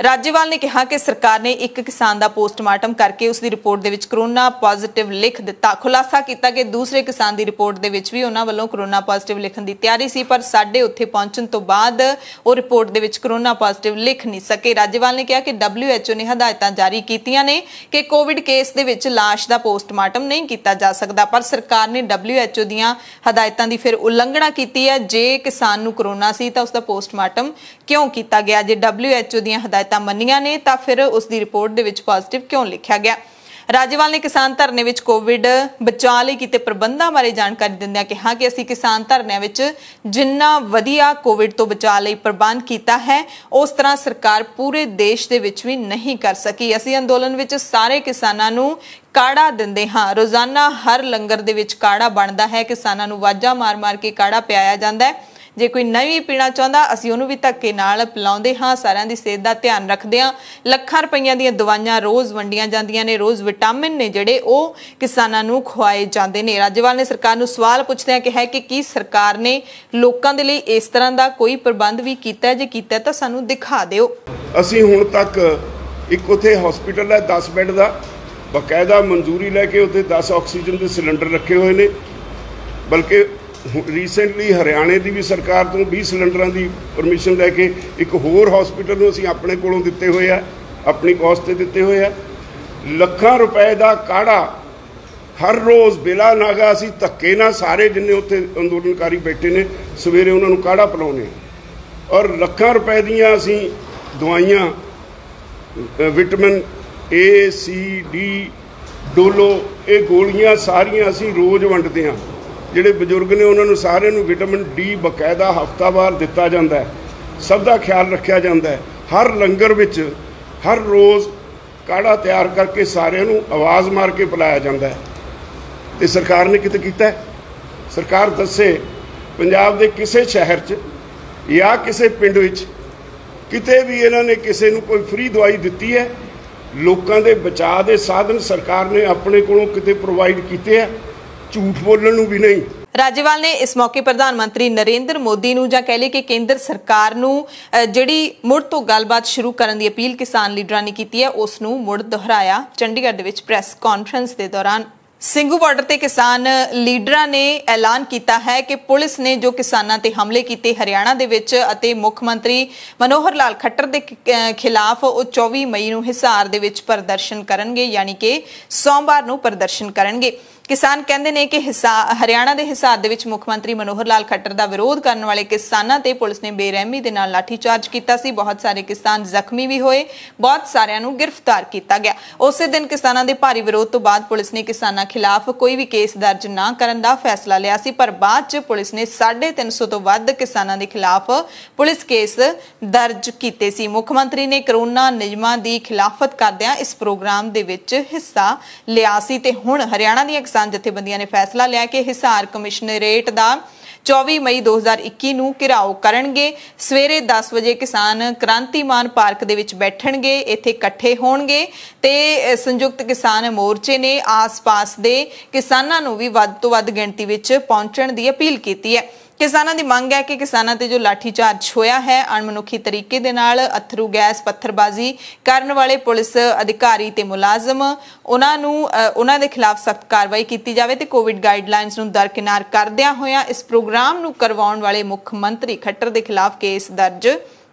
ਰਾਜੇਵਾਲ ਨੇ ਕਿਹਾ ਕਿ ਸਰਕਾਰ ਨੇ ਇੱਕ ਕਿਸਾਨ ਦਾ ਪੋਸਟਮਾਰਟਮ ਕਰਕੇ ਉਸ ਦੀ ਰਿਪੋਰਟ ਦੇ ਵਿੱਚ ਕਰੋਨਾ ਪੋਜ਼ਿਟਿਵ ਲਿਖ ਦਿੱਤਾ ਖੁਲਾਸਾ ਕੀਤਾ ਕਿ ਦੂਸਰੇ ਕਿਸਾਨ ਦੀ ਰਿਪੋਰਟ ਦੇ ਵਿੱਚ ਵੀ ਉਹਨਾਂ ਵੱਲੋਂ ਕਰੋਨਾ ਪੋਜ਼ਿਟਿਵ ਲਿਖਣ ਦੀ ਤਿਆਰੀ ਸੀ ਪਰ ਸਾਡੇ ਉੱਥੇ ਪਹੁੰਚਣ ਤੋਂ ਬਾਅਦ ਉਹ ਰਿਪੋਰਟ ਦੇ ਵਿੱਚ ਕਰੋਨਾ ਪੋਜ਼ਿਟਿਵ ਲਿਖ ਨਹੀਂ ਸਕੇ ਰਾਜੇਵਾਲ ਨੇ ਕਿਹਾ ਕਿ WHO ਨੇ ਹਦਾਇਤਾਂ ਜਾਰੀ ਕੀਤੀਆਂ ਨੇ ਕਿ ਕੋਵਿਡ ਕੇਸ ਦੇ ਵਿੱਚ ਲਾਸ਼ ਦਾ ਪੋਸਟਮਾਰਟਮ ਨਹੀਂ ਕੀਤਾ ਜਾ ਸਕਦਾ ਪਰ ਸਰਕਾਰ ਨੇ WHO ਦੀਆਂ ਹਦਾਇਤਾਂ ਦੀ ਫਿਰ ਉਲੰਘਣਾ ਕੀਤੀ ਹੈ ਜੇ ਕਿਸਾਨ ਨੂੰ ਕਰੋਨਾ ਸੀ ਤਾਂ ਉਸ ਦਾ ਪੋਸਟਮਾਰਟਮ ਕਿਉਂ ਕੀਤਾ ਗਿਆ ਜੇ WHO ਦੀਆਂ ਹਦਾਇਤਾਂ ਮੰਨੀਆਂ ਨੇ ਤਾਂ ਫਿਰ ਉਸ ਦੀ ਰਿਪੋਰਟ ਦੇ ਵਿੱਚ ਪੋਜ਼ਿਟਿਵ ਕਿਉਂ ਲਿਖਿਆ ਗਿਆ ਰਾਜੇਵਾਲ ਨੇ ਕਿਸਾਨ ਧਰਨੇ ਵਿੱਚ ਕੋਵਿਡ ਬਚਾਅ ਲਈ ਕੀਤੇ ਪ੍ਰਬੰਧਾਂ ਬਾਰੇ ਜਾਣਕਾਰੀ ਦਿੰਦਿਆਂ ਕਿਹਾ ਕਿ ਅਸੀਂ ਕਿਸਾਨ ਧਰਨਿਆਂ ਵਿੱਚ ਜਿੰਨਾ ਵਧੀਆ ਕੋਵਿਡ ਤੋਂ ਬਚਾਅ ਲਈ ਪ੍ਰਬੰਧ ਕੀਤਾ ਹੈ ਉਸ ਤਰ੍ਹਾਂ ਸਰਕਾਰ ਪੂਰੇ ਦੇਸ਼ ਦੇ ਵਿੱਚ ਵੀ ਨਹੀਂ ਕਰ ਸਕੀ ਅਸੀਂ ਅੰਦੋਲਨ ਵਿੱਚ ਸਾਰੇ ਕਿਸਾਨਾਂ ਨੂੰ ਕਾੜਾ ਦਿੰਦੇ ਹਾਂ ਰੋਜ਼ਾਨਾ ਹਰ ਲੰਗਰ ਦੇ ਵਿੱਚ ਕਾੜਾ ਬਣਦਾ ਹੈ ਕਿਸਾਨਾਂ ਨੂੰ ਵਾਜਾ ਮਾਰ-ਮਾਰ ਕੇ ਕਾੜਾ ਪਿਆਇਆ ਜਾਂਦਾ ਹੈ ਜੇ ਕੋਈ ਨਵੀਂ ਪੀਣਾ ਚਾਹੁੰਦਾ ਅਸੀਂ ਉਹਨੂੰ ਵੀ ਧੱਕੇ ਨਾਲ ਪਿਲਾਉਂਦੇ ਹਾਂ ਸਾਰਿਆਂ ਦੀ ਸਿਹਤ ਦਾ ਧਿਆਨ ਰੱਖਦੇ ਹਾਂ ਲੱਖਾਂ ਰੁਪਈਆਂ ਦੀਆਂ ਦਵਾਈਆਂ ਰੋਜ਼ ਵੰਡੀਆਂ ਜਾਂਦੀਆਂ ਨੇ ਰੋਜ਼ ਵਿਟਾਮਿਨ ਨੇ ਜਿਹੜੇ ਉਹ ਕਿਸਾਨਾਂ ਨੂੰ ਖਵਾਏ ਜਾਂਦੇ ਨੇ ਰਾਜਵਾਲ ਨੇ ਸਰਕਾਰ ਨੂੰ ਸਵਾਲ ਪੁੱਛਦਿਆਂ ਆ ਕਿ ਕੀ ਸਰਕਾਰ ਨੇ ਲੋਕਾਂ ਦੇ ਲਈ ਇਸ ਤਰ੍ਹਾਂ ਦਾ ਕੋਈ ਪ੍ਰਬੰਧ ਵੀ ਕੀਤਾ ਜੇ ਕੀਤਾ ਤਾਂ ਸਾਨੂੰ ਦਿਖਾ ਦਿਓ ਅਸੀਂ ਹੁਣ ਤੱਕ ਇੱਕ ਉਥੇ ਹਸਪੀਟਲ ਹੈ 10 ਮਿੰਟ ਦਾ ਬਕਾਇਦਾ ਮਨਜ਼ੂਰੀ ਲੈ ਕੇ ਉਥੇ 10 ਆਕਸੀਜਨ ਦੇ ਸਿਲੰਡਰ ਰੱਖੇ ਹੋਏ ਨੇ ਬਲਕਿ ਰੀਸੈਂਟਲੀ ਹਰਿਆਣੇ ਦੀ ਵੀ ਸਰਕਾਰ ਤੋਂ 20 ਸਿਲੰਡਰਾਂ ਦੀ ਪਰਮਿਸ਼ਨ ਲੈ ਕੇ ਇੱਕ ਹੋਰ ਹਸਪੀਟਲ ਨੂੰ ਅਸੀਂ ਆਪਣੇ ਕੋਲੋਂ ਦਿੱਤੇ ਹੋਏ ਆ ਆਪਣੀ ਕੋਸਟ ਤੇ ਦਿੱਤੇ ਹੋਏ ਆ ਲੱਖਾਂ ਰੁਪਏ ਦਾ ਕਾੜਾ ਹਰ ਰੋਜ਼ ਬਿਲਾ ਨਾਗਾ ਅਸੀਂ ਧੱਕੇ ਨਾਲ ਸਾਰੇ ਜਿੰਨੇ ਉੱਥੇ ਅੰਦੋਲਨਕਾਰੀ ਬੈਠੇ ਨੇ ਸਵੇਰੇ ਉਹਨਾਂ ਨੂੰ ਕਾੜਾ ਪਲਾਉਨੇ ਔਰ ਲੱਖਾਂ ਰੁਪਏ ਦੀਆਂ ਅਸੀਂ ਦਵਾਈਆਂ vitamin A C D Dolo ਇਹ ਗੋਲੀਆਂ ਸਾਰੀਆਂ ਅਸੀਂ ਰੋਜ਼ ਵੰਡਦੇ ਹਾਂ ਜਿਹੜੇ ਬਜ਼ੁਰਗ ਨੇ ਉਹਨਾਂ ਨੂੰ ਸਾਰਿਆਂ ਨੂੰ ਵਿਟਾਮਿਨ ਡੀ ਬਕਾਇਦਾ ਹਫ਼ਤਾਵਾਰ ਦਿੱਤਾ ਜਾਂਦਾ ਹੈ ਸਭ ਦਾ ਖਿਆਲ ਰੱਖਿਆ ਜਾਂਦਾ ਹੈ ਹਰ ਲੰਗਰ ਵਿੱਚ ਹਰ ਰੋਜ਼ ਕਾੜਾ ਤਿਆਰ ਕਰਕੇ ਸਾਰਿਆਂ ਨੂੰ ਆਵਾਜ਼ ਮਾਰ ਕੇ ਬੁਲਾਇਆ ਜਾਂਦਾ ਹੈ ਤੇ ਸਰਕਾਰ ਨੇ ਕਿਤੇ ਕੀਤਾ ਹੈ ਸਰਕਾਰ ਦੱਸੇ ਪੰਜਾਬ ਦੇ ਕਿਸੇ ਸ਼ਹਿਰ 'ਚ ਜਾਂ ਕਿਸੇ ਪਿੰਡ ਵਿੱਚ ਕਿਤੇ ਵੀ ਇਹਨਾਂ ਨੇ ਕਿਸੇ ਨੂੰ ਕੋਈ ਫ੍ਰੀ ਦਵਾਈ ਦਿੱਤੀ ਹੈ ਲੋਕਾਂ ਦੇ ਬਚਾਅ ਦੇ ਸਾਧਨ ਸਰਕਾਰ ਨੇ ਆਪਣੇ ਕੋਲੋਂ ਕਿਤੇ ਪ੍ਰੋਵਾਈਡ ਕੀਤੇ ਆ ਝੂਠ ਬੋਲਣ ਨੂੰ ਵੀ ਨਹੀਂ ਰਾਜੀਵਾਲ ਨੇ ਇਸ ਮੌਕੇ ਪ੍ਰਧਾਨ ਮੰਤਰੀ ਨਰਿੰਦਰ ਮੋਦੀ ਨੂੰ ਜਾਂ ਕਹਿ ਲਈ ਕਿ ਕੇਂਦਰ ਸਰਕਾਰ ਨੂੰ ਜਿਹੜੀ ਮੁੜ ਤੋਂ ਗੱਲਬਾਤ ਸ਼ੁਰੂ ਕਰਨ ਦੀ ਅਪੀਲ ਕਿਸਾਨ ਲੀਡਰਾਂ ਨੇ ਕੀਤੀ ਹੈ ਉਸ ਨੂੰ ਮੁੜ ਦੁਹਰਾਇਆ ਚੰਡੀਗੜ੍ਹ ਦੇ ਵਿੱਚ ਪ੍ਰੈਸ ਕਾਨਫਰੰਸ ਦੇ ਦੌਰਾਨ ਸਿੰਘੂ ਬਾਰਡਰ ਤੇ ਕਿਸਾਨ ਲੀਡਰਾਂ ਨੇ ਐਲਾਨ ਕੀਤਾ ਹੈ ਕਿ ਪੁਲਿਸ ਨੇ ਜੋ ਕਿਸਾਨਾਂ ਤੇ ਹਮਲੇ ਕੀਤੇ ਹਰਿਆਣਾ ਦੇ ਵਿੱਚ ਅਤੇ ਮੁੱਖ ਮੰਤਰੀ ਮਨੋਹਰ ਲਾਲ ਖੱਟਰ ਦੇ ਖਿਲਾਫ ਉਹ 24 ਮਈ ਨੂੰ ਹਿਸਾਰ ਦੇ ਵਿੱਚ ਪ੍ਰਦਰਸ਼ਨ ਕਰਨਗੇ ਯਾਨੀ ਕਿ ਸੋਮਵਾਰ ਨੂੰ ਪ੍ਰਦਰਸ਼ਨ ਕਰਨਗੇ ਕਿਸਾਨ ਕਹਿੰਦੇ ਨੇ ਕਿ ਹਰਿਆਣਾ ਦੇ ਹਿਸਾਰ ਦੇ ਵਿੱਚ ਮੁੱਖ ਮੰਤਰੀ ਮਨੋਹਰ ਲਾਲ ਖੱਟਰ ਦਾ ਵਿਰੋਧ ਕਰਨ ਵਾਲੇ ਕਿਸਾਨਾਂ ਤੇ ਪੁਲਿਸ ਨੇ ਬੇਰਹਿਮੀ ਦੇ ਨਾਲ ਲਾਠੀ ਚਾਰਜ ਕੀਤਾ ਸੀ ਬਹੁਤ ਸਾਰੇ ਕਿਸਾਨ ਜ਼ਖਮੀ ਵੀ ਹੋਏ ਬਹੁਤ ਸਾਰਿਆਂ ਨੂੰ ਗ੍ਰਿਫਤਾਰ ਕੀਤਾ ਗਿਆ ਉਸੇ ਦਿਨ ਕਿਸਾਨਾਂ ਦੇ ਭਾਰੀ ਵਿਰੋਧ ਤੋਂ ਬਾਅਦ ਪੁਲਿਸ ਨੇ ਕਿਸਾਨਾਂ ਖਿਲਾਫ ਕੋਈ ਵੀ ਕੇਸ ਦਰਜ ਨਾ ਕਰਨ ਦਾ ਫੈਸਲਾ ਲਿਆ ਸੀ ਪਰ ਬਾਅਦ 'ਚ ਪੁਲਿਸ ਨੇ 350 ਤੋਂ ਵੱਧ ਕਿਸਾਨਾਂ ਦੇ ਖਿਲਾਫ ਪੁਲਿਸ ਕੇਸ ਦਰਜ ਕੀਤੇ ਸੀ ਮੁੱਖ ਮੰਤਰੀ ਨੇ ਕਰੋਨਾ ਨਿਯਮਾਂ ਦੀ ਖਿਲਾਫਤ ਕਰਦਿਆਂ ਇਸ ਪ੍ਰੋਗਰਾਮ ਦੇ ਵਿੱਚ ਹਿੱਸਾ ਲਿਆ ਸੀ ਤੇ ਹੁਣ ਹਰਿਆਣਾ ਦੀ ਕਿਸਾਨ ਜਥੇਬੰਦੀਆਂ ਨੇ ਫੈਸਲਾ ਲਿਆ ਕਿ ਹਿਸਾਰ ਕਮਿਸ਼ਨਰੇਟ ਦਾ 24 ਮਈ 2021 ਨੂੰ ਘਿਰਾਓ ਕਰਨਗੇ ਸਵੇਰੇ 10 ਵਜੇ ਕਿਸਾਨ ਕ੍ਰਾਂਤੀਮਾਨ ਪਾਰਕ ਦੇ ਵਿੱਚ ਬੈਠਣਗੇ ਇੱਥੇ ਇਕੱਠੇ ਹੋਣਗੇ ਤੇ ਸੰਯੁਕਤ ਕਿਸਾਨ ਮੋਰਚੇ ਨੇ ਆਸ-ਪਾਸ ਦੇ ਕਿਸਾਨਾਂ ਨੂੰ ਵੀ ਵੱਧ ਤੋਂ ਵੱਧ ਗਿਣਤੀ ਵਿੱਚ ਪਹੁੰਚਣ ਦੀ ਅਪੀਲ ਕੀਤੀ ਹੈ ਕਿਸਾਨਾਂ ਦੀ ਮੰਗ ਹੈ ਕਿ ਕਿਸਾਨਾਂ ਤੇ ਜੋ ਚਾਰਜ ਹੋਇਆ ਹੈ ਅਣਮਨੁੱਖੀ ਤਰੀਕੇ ਦੇ ਨਾਲ ਅਥਰੂ ਗੈਸ ਪੱਥਰਬਾਜ਼ੀ ਕਰਨ ਵਾਲੇ ਪੁਲਿਸ ਅਧਿਕਾਰੀ ਤੇ ਮੁਲਾਜ਼ਮ ਉਹਨਾਂ ਨੂੰ ਉਹਨਾਂ ਦੇ ਖਿਲਾਫ ਸਖਤ ਕਾਰਵਾਈ ਕੀਤੀ ਜਾਵੇ ਤੇ ਕੋਵਿਡ ਗਾਈਡਲਾਈਨਸ ਨੂੰ ਦਰਕਿਨਾਰ ਕਰਦਿਆਂ ਹੋਇਆਂ ਇਸ ਪ੍ਰੋਗਰਾਮ ਨੂੰ ਕਰਵਾਉਣ ਵਾਲੇ ਮੁੱਖ ਮੰਤਰੀ ਖੱਟਰ ਦੇ ਖਿਲਾਫ ਕੇਸ ਦਰਜ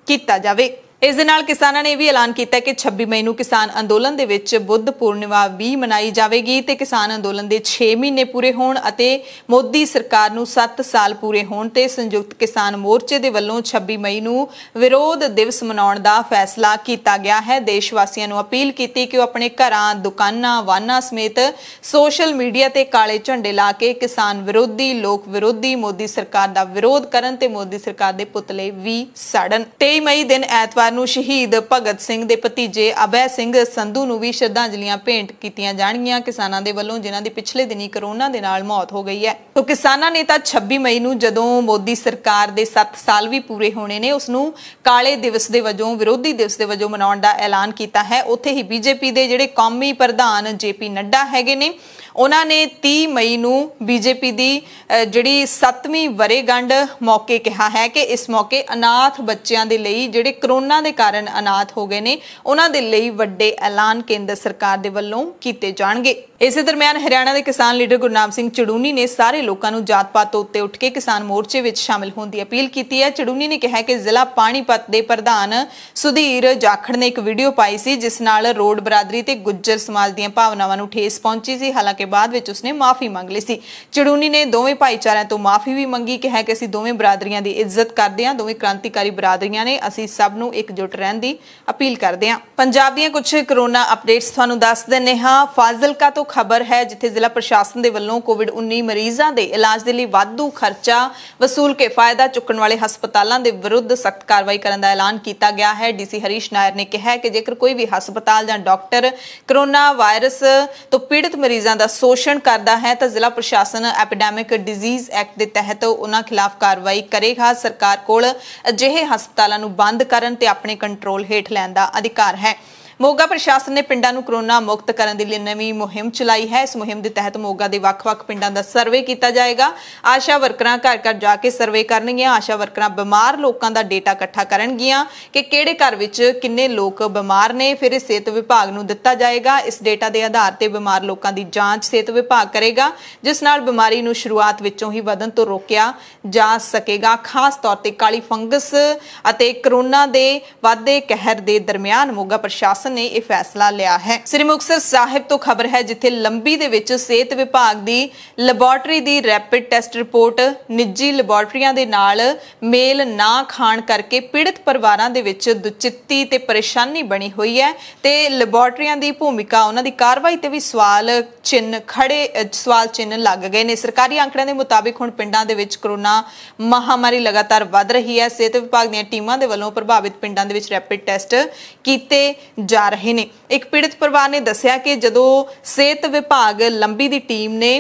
ਕੀਤਾ ਜਾਵੇ ਇਸ ਦੇ ਨਾਲ ਕਿਸਾਨਾਂ ਨੇ ਇਹ ਵੀ ਐਲਾਨ ਕੀਤਾ ਕਿ 26 ਮਈ ਨੂੰ ਕਿਸਾਨ ਅੰਦੋਲਨ ਦੇ ਵਿੱਚ ਬੁੱਧ ਪੂਰਨਿਮਾ ਵੀ ਮਨਾਈ ਜਾਵੇਗੀ ਤੇ ਕਿਸਾਨ ਅੰਦੋਲਨ ਦੇ 6 ਮਹੀਨੇ ਪੂਰੇ ਹੋਣ ਅਤੇ ਮੋਦੀ ਸਰਕਾਰ ਨੂੰ 7 ਸਾਲ ਪੂਰੇ ਹੋਣ ਤੇ ਸੰਯੁਕਤ ਕਿਸਾਨ ਮੋਰਚੇ ਦੇ ਵੱਲੋਂ 26 ਮਈ ਨੂੰ ਵਿਰੋਧ ਦਿਵਸ ਮਨਾਉਣ ਦਾ ਫੈਸਲਾ ਕੀਤਾ ਗਿਆ ਹੈ ਦੇਸ਼ ਵਾਸੀਆਂ ਨੂੰ ਅਪੀਲ ਕੀਤੀ ਕਿ ਉਹ ਆਪਣੇ ਘਰਾਂ ਦੁਕਾਨਾਂ ਵਾਨਾਂ ਸਮੇਤ ਸੋਸ਼ਲ ਮੀਡੀਆ ਤੇ ਕਾਲੇ ਝੰਡੇ ਲਾ ਕੇ ਕਿਸਾਨ ਵਿਰੋਧੀ ਲੋਕ ਵਿਰੋਧੀ ਮੋਦੀ ਸਰਕਾਰ ਦਾ ਵਿਰੋਧ ਕਰਨ ਤੇ ਮੋਦੀ ਸਰਕਾਰ ਦੇ ਪੁਤਲੇ ਵੀ ਸਾੜਨ 23 ਮਈ ਦਿਨ ਐਤਵਾਰ ਨੂੰ ਸ਼ਹੀਦ ਭਗਤ ਸਿੰਘ ਦੇ ਭਤੀਜੇ ਅਬੈ ਸਿੰਘ ਸੰਧੂ ਨੂੰ ਵੀ ਸ਼ਰਧਾਂਜਲੀਆਂ ਭੇਂਟ ਕੀਤੀਆਂ ਜਾਣਗੀਆਂ ਕਿਸਾਨਾਂ ਦੇ ਵੱਲੋਂ ਜਿਨ੍ਹਾਂ ਦੀ ਪਿਛਲੇ ਦਿਨੀ ਕਰੋਨਾ ਦੇ ਨਾਲ ਮੌਤ ਹੋ ਗਈ ਹੈ ਤੋਂ ਕਿਸਾਨਾਂ ਨੇ ਤਾਂ 26 ਮਈ ਨੂੰ ਜਦੋਂ ਮੋਦੀ ਸਰਕਾਰ ਦੇ 7 ਸਾਲ ਵੀ ਪੂਰੇ ਹੋਣੇ ਨੇ ਉਸ ਨੂੰ ਕਾਲੇ ਦਿਵਸ ਦੇ ਵਜੋਂ ਵਿਰੋਧੀ ਦਿਵਸ ਦੇ ਵਜੋਂ ਮਨਾਉਣ ਦਾ ਐਲਾਨ ਕੀਤਾ ਹੈ ਉੱਥੇ ਹੀ ਬੀਜੇਪੀ ਦੇ ਜਿਹੜੇ ਕੌਮੀ ਪ੍ਰਧਾਨ ਜੇਪੀ ਨੱਡਾ ਹੈਗੇ ਨੇ ਉਹਨਾਂ ਨੇ 30 ਮਈ ਨੂੰ ਬੀਜੇਪੀ ਦੀ ਜਿਹੜੀ 7ਵੀਂ ਵਰੇਗੰਢ ਮੌਕੇ ਕਿਹਾ ਹੈ ਕਿ ਇਸ ਮੌਕੇ ਅਨਾਥ ਬੱਚਿਆਂ ਦੇ ਲਈ ਜਿਹੜੇ ਕਰੋਨਾ ਦੇ ਕਾਰਨ ਅਨਾਥ ਹੋ ਗਏ ਨੇ ਉਹਨਾਂ ਦੇ ਲਈ ਵੱਡੇ ਐਲਾਨ ਕੇਂਦਰ ਸਰਕਾਰ ਦੇ ਵੱਲੋਂ ਕੀਤੇ ਜਾਣਗੇ ਇਸੇ ਦਰਮਿਆਨ ਹਰਿਆਣਾ ਦੇ ਕਿਸਾਨ ਲੀਡਰ ਗੁਰਨਾਮ ਸਿੰਘ ਚੜੂਨੀ ਨੇ ਸਾਰੇ ਲੋਕਾਂ ਨੂੰ ਜਾਤ-ਪਾਤ ਤੋਂ ਉੱਤੇ ਉੱਠ ਕੇ ਕਿਸਾਨ ਮੋਰਚੇ ਵਿੱਚ ਸ਼ਾਮਲ ਹੋਣ ਦੀ ਅਪੀਲ ਕੀਤੀ ਹੈ ਚੜੂਨੀ ਨੇ ਕਿਹਾ ਕਿ ਜ਼ਿਲ੍ਹਾ ਪਾਣੀਪਤ ਦੇ ਪ੍ਰਧਾਨ ਸੁਧੀਰ ਜਾਖੜ ਨੇ ਇੱਕ ਵੀਡੀਓ ਪਾਈ ਸੀ ਜਿਸ ਨਾਲ ਰੋਡ ਬਰਾਦਰੀ ਤੇ ਗੁੱਜਰ ਸਮਾਜ ਦੀਆਂ ਭਾਵਨਾਵਾਂ ਨੂੰ ਠੇਸ ਪਹੁੰਚੀ ਸੀ ਹਾਲਾਂਕਿ ਕੇ ਬਾਅਦ ਵਿੱਚ ਉਸਨੇ ਮਾਫੀ ਮੰਗ ਲਈ ਸੀ ਚੜੂਨੀ ਨੇ ਦੋਵੇਂ ਭਾਈਚਾਰਿਆਂ ਤੋਂ ਮਾਫੀ ਵੀ ਮੰਗੀ ਕਿਹਾ ਕਿ ਅਸੀਂ ਦੋਵੇਂ ਬਰਾਦਰੀਆਂ ਦੀ ਇੱਜ਼ਤ ਕਰਦੇ ਹਾਂ ਦੋਵੇਂ ਕ੍ਰਾਂਤੀਕਾਰੀ ਬਰਾਦਰੀਆਂ ਨੇ ਅਸੀਂ ਸਭ ਨੂੰ ਇਕਜੁੱਟ ਰਹਿਣ ਦੀ ਅਪੀਲ ਕਰਦੇ ਹਾਂ ਪੰਜਾਬ ਦੀਆਂ ਕੁਝ ਕਰੋਨਾ ਅਪਡੇਟਸ ਤੁਹਾਨੂੰ ਦੱਸ ਦਿੰਨੇ ਹਾਂ ਫਾਜ਼ਿਲਕਾ ਤੋਂ ਖਬਰ ਹੈ ਜਿੱਥੇ ਜ਼ਿਲ੍ਹਾ ਪ੍ਰਸ਼ਾਸਨ ਦੇ ਵੱਲੋਂ ਕੋਵਿਡ-19 ਮਰੀਜ਼ਾਂ ਦੇ ਇਲਾਜ ਦੇ ਲਈ ਵਾਧੂ ਖਰਚਾ ਵਸੂਲ ਕੇ ਫਾਇਦਾ ਚੁੱਕਣ ਵਾਲੇ ਹਸਪਤਾਲਾਂ ਦੇ ਵਿਰੁੱਧ ਸਖਤ ਕਾਰਵਾਈ ਕਰਨ ਦਾ ਐਲਾਨ ਕੀਤਾ ਗਿਆ ਹੈ ਡੀਸੀ ਹਰੀਸ਼ ਨਾਇਰ ਨੇ ਕਿਹਾ ਕਿ ਜੇਕਰ ਕੋਈ ਵੀ ਹਸਪਤਾਲ ਜਾਂ ਡਾਕਟਰ ਕਰੋਨਾ ਵਾਇਰਸ ਤੋਂ ਪੀੜਤ ਮਰੀਜ਼ਾਂ ਦਾ ਸ਼ੋਸ਼ਣ ਕਰਦਾ ਹੈ ਤਾਂ ਜ਼ਿਲ੍ਹਾ ਪ੍ਰਸ਼ਾਸਨ ਐਪੀਡੈਮਿਕ ਡਿਜ਼ੀਜ਼ ਐਕਟ ਦੇ ਤਹਿਤ ਉਹਨਾਂ ਖਿਲਾਫ ਕਾਰਵਾਈ ਕਰੇਗਾ ਸਰਕਾਰ ਕੋਲ ਅਜਿਹੇ ਹਸਪਤਾਲਾਂ ਨੂੰ ਬੰਦ ਕਰਨ ਤੇ ਆਪਣੇ ਕੰਟਰੋਲ ਹੇਠ ਲੈਣ ਦਾ ਅਧਿਕਾਰ ਹੈ ਮੋਗਾ ਪ੍ਰਸ਼ਾਸਨ ਨੇ ਪਿੰਡਾਂ ਨੂੰ ਕਰੋਨਾ ਮੁਕਤ ਕਰਨ ਦੇ ਲਈ ਨਵੀਂ ਮੁਹਿੰਮ ਚਲਾਈ ਹੈ ਇਸ ਮੁਹਿੰਮ ਦੇ ਤਹਿਤ ਮੋਗਾ ਦੇ ਵੱਖ-ਵੱਖ ਪਿੰਡਾਂ ਦਾ ਸਰਵੇ ਕੀਤਾ ਜਾਏਗਾ ਆਸ਼ਾ ਵਰਕਰਾਂ ਘਰ-ਘਰ ਜਾ ਕੇ ਸਰਵੇ ਕਰਨਗੀਆਂ ਆਸ਼ਾ ਵਰਕਰਾਂ ਬਿਮਾਰ ਲੋਕਾਂ ਦਾ ਡਾਟਾ ਇਕੱਠਾ ਕਰਨਗੀਆਂ ਕਿ ਕਿਹੜੇ ਘਰ ਵਿੱਚ ਕਿੰਨੇ ਲੋਕ ਬਿਮਾਰ ਨੇ ਫਿਰ ਇਹ ਸਿਹਤ ਵਿਭਾਗ ਨੂੰ ਦਿੱਤਾ ਜਾਏਗਾ ਇਸ ਡਾਟਾ ਦੇ ਆਧਾਰ ਤੇ ਬਿਮਾਰ ਲੋਕਾਂ ਦੀ ਜਾਂਚ ਸਿਹਤ ਵਿਭਾਗ ਕਰੇਗਾ ਜਿਸ ਨਾਲ ਬਿਮਾਰੀ ਨੂੰ ਸ਼ੁਰੂਆਤ ਵਿੱਚੋਂ ਹੀ ਵਧਣ ਤੋਂ ਰੋਕਿਆ ਜਾ ਸਕੇਗਾ ਖਾਸ ਤੌਰ ਤੇ ਕਾਲੀ ਫੰਗਸ ਅਤੇ ਕਰੋਨਾ ਦੇ ਵਾਧੇ ਕਹਿਰ ਦੇ ਦਰਮਿਆਨ ਮੋਗਾ ਪ੍ਰਸ਼ਾਸਨ ਪ੍ਰਸ਼ਾਸਨ ਨੇ ਇਹ ਫੈਸਲਾ ਲਿਆ ਹੈ ਸ੍ਰੀ ਮੁਕਤਸਰ ਸਾਹਿਬ ਤੋਂ ਖਬਰ ਹੈ ਜਿੱਥੇ ਲੰਬੀ ਦੇ ਵਿੱਚ ਸਿਹਤ ਵਿਭਾਗ ਦੀ ਲੈਬੋਰਟਰੀ ਦੀ ਰੈਪਿਡ ਟੈਸਟ ਰਿਪੋਰਟ ਨਿੱਜੀ ਲੈਬੋਰਟਰੀਆਂ ਦੇ ਨਾਲ ਮੇਲ ਨਾ ਖਾਣ ਕਰਕੇ ਪੀੜਤ ਪਰਿਵਾਰਾਂ ਦੇ ਵਿੱਚ ਦੁਚਿੱਤੀ ਤੇ ਪਰੇਸ਼ਾਨੀ ਬਣੀ ਹੋਈ ਹੈ ਤੇ ਲੈਬੋਰਟਰੀਆਂ ਦੀ ਭੂਮਿਕਾ ਉਹਨਾਂ ਦੀ ਕਾਰਵਾਈ ਤੇ ਵੀ ਸਵਾਲ ਚਿੰਨ ਖੜੇ ਸਵਾਲ ਚਿੰਨ ਲੱਗ ਗਏ ਨੇ ਸਰਕਾਰੀ ਅੰਕੜਿਆਂ ਦੇ ਮੁਤਾਬਿਕ ਹੁਣ ਪਿੰਡਾਂ ਦੇ ਵਿੱਚ ਕਰੋਨਾ ਮਹਾਮਾਰੀ ਲਗਾਤਾਰ ਵੱਧ ਰਹੀ ਹੈ ਸਿਹਤ ਵਿਭਾਗ ਦੀਆਂ ਟੀਮਾਂ ਦੇ ਵੱਲੋਂ ਪ੍ਰਭਾਵਿਤ ਪਿੰਡਾਂ ਦੇ ਵਿੱਚ ਰੈਪਿਡ ਟੈਸਟ ਕੀਤੇ ਜਾ ਜਾ ਰਹੇ ਨੇ ਇੱਕ ਪੀੜਤ ਪਰਿਵਾਰ ਨੇ ਦੱਸਿਆ ਕਿ ਜਦੋਂ ਸਿਹਤ ਵਿਭਾਗ ਲੰਬੀ ਦੀ ਟੀਮ ਨੇ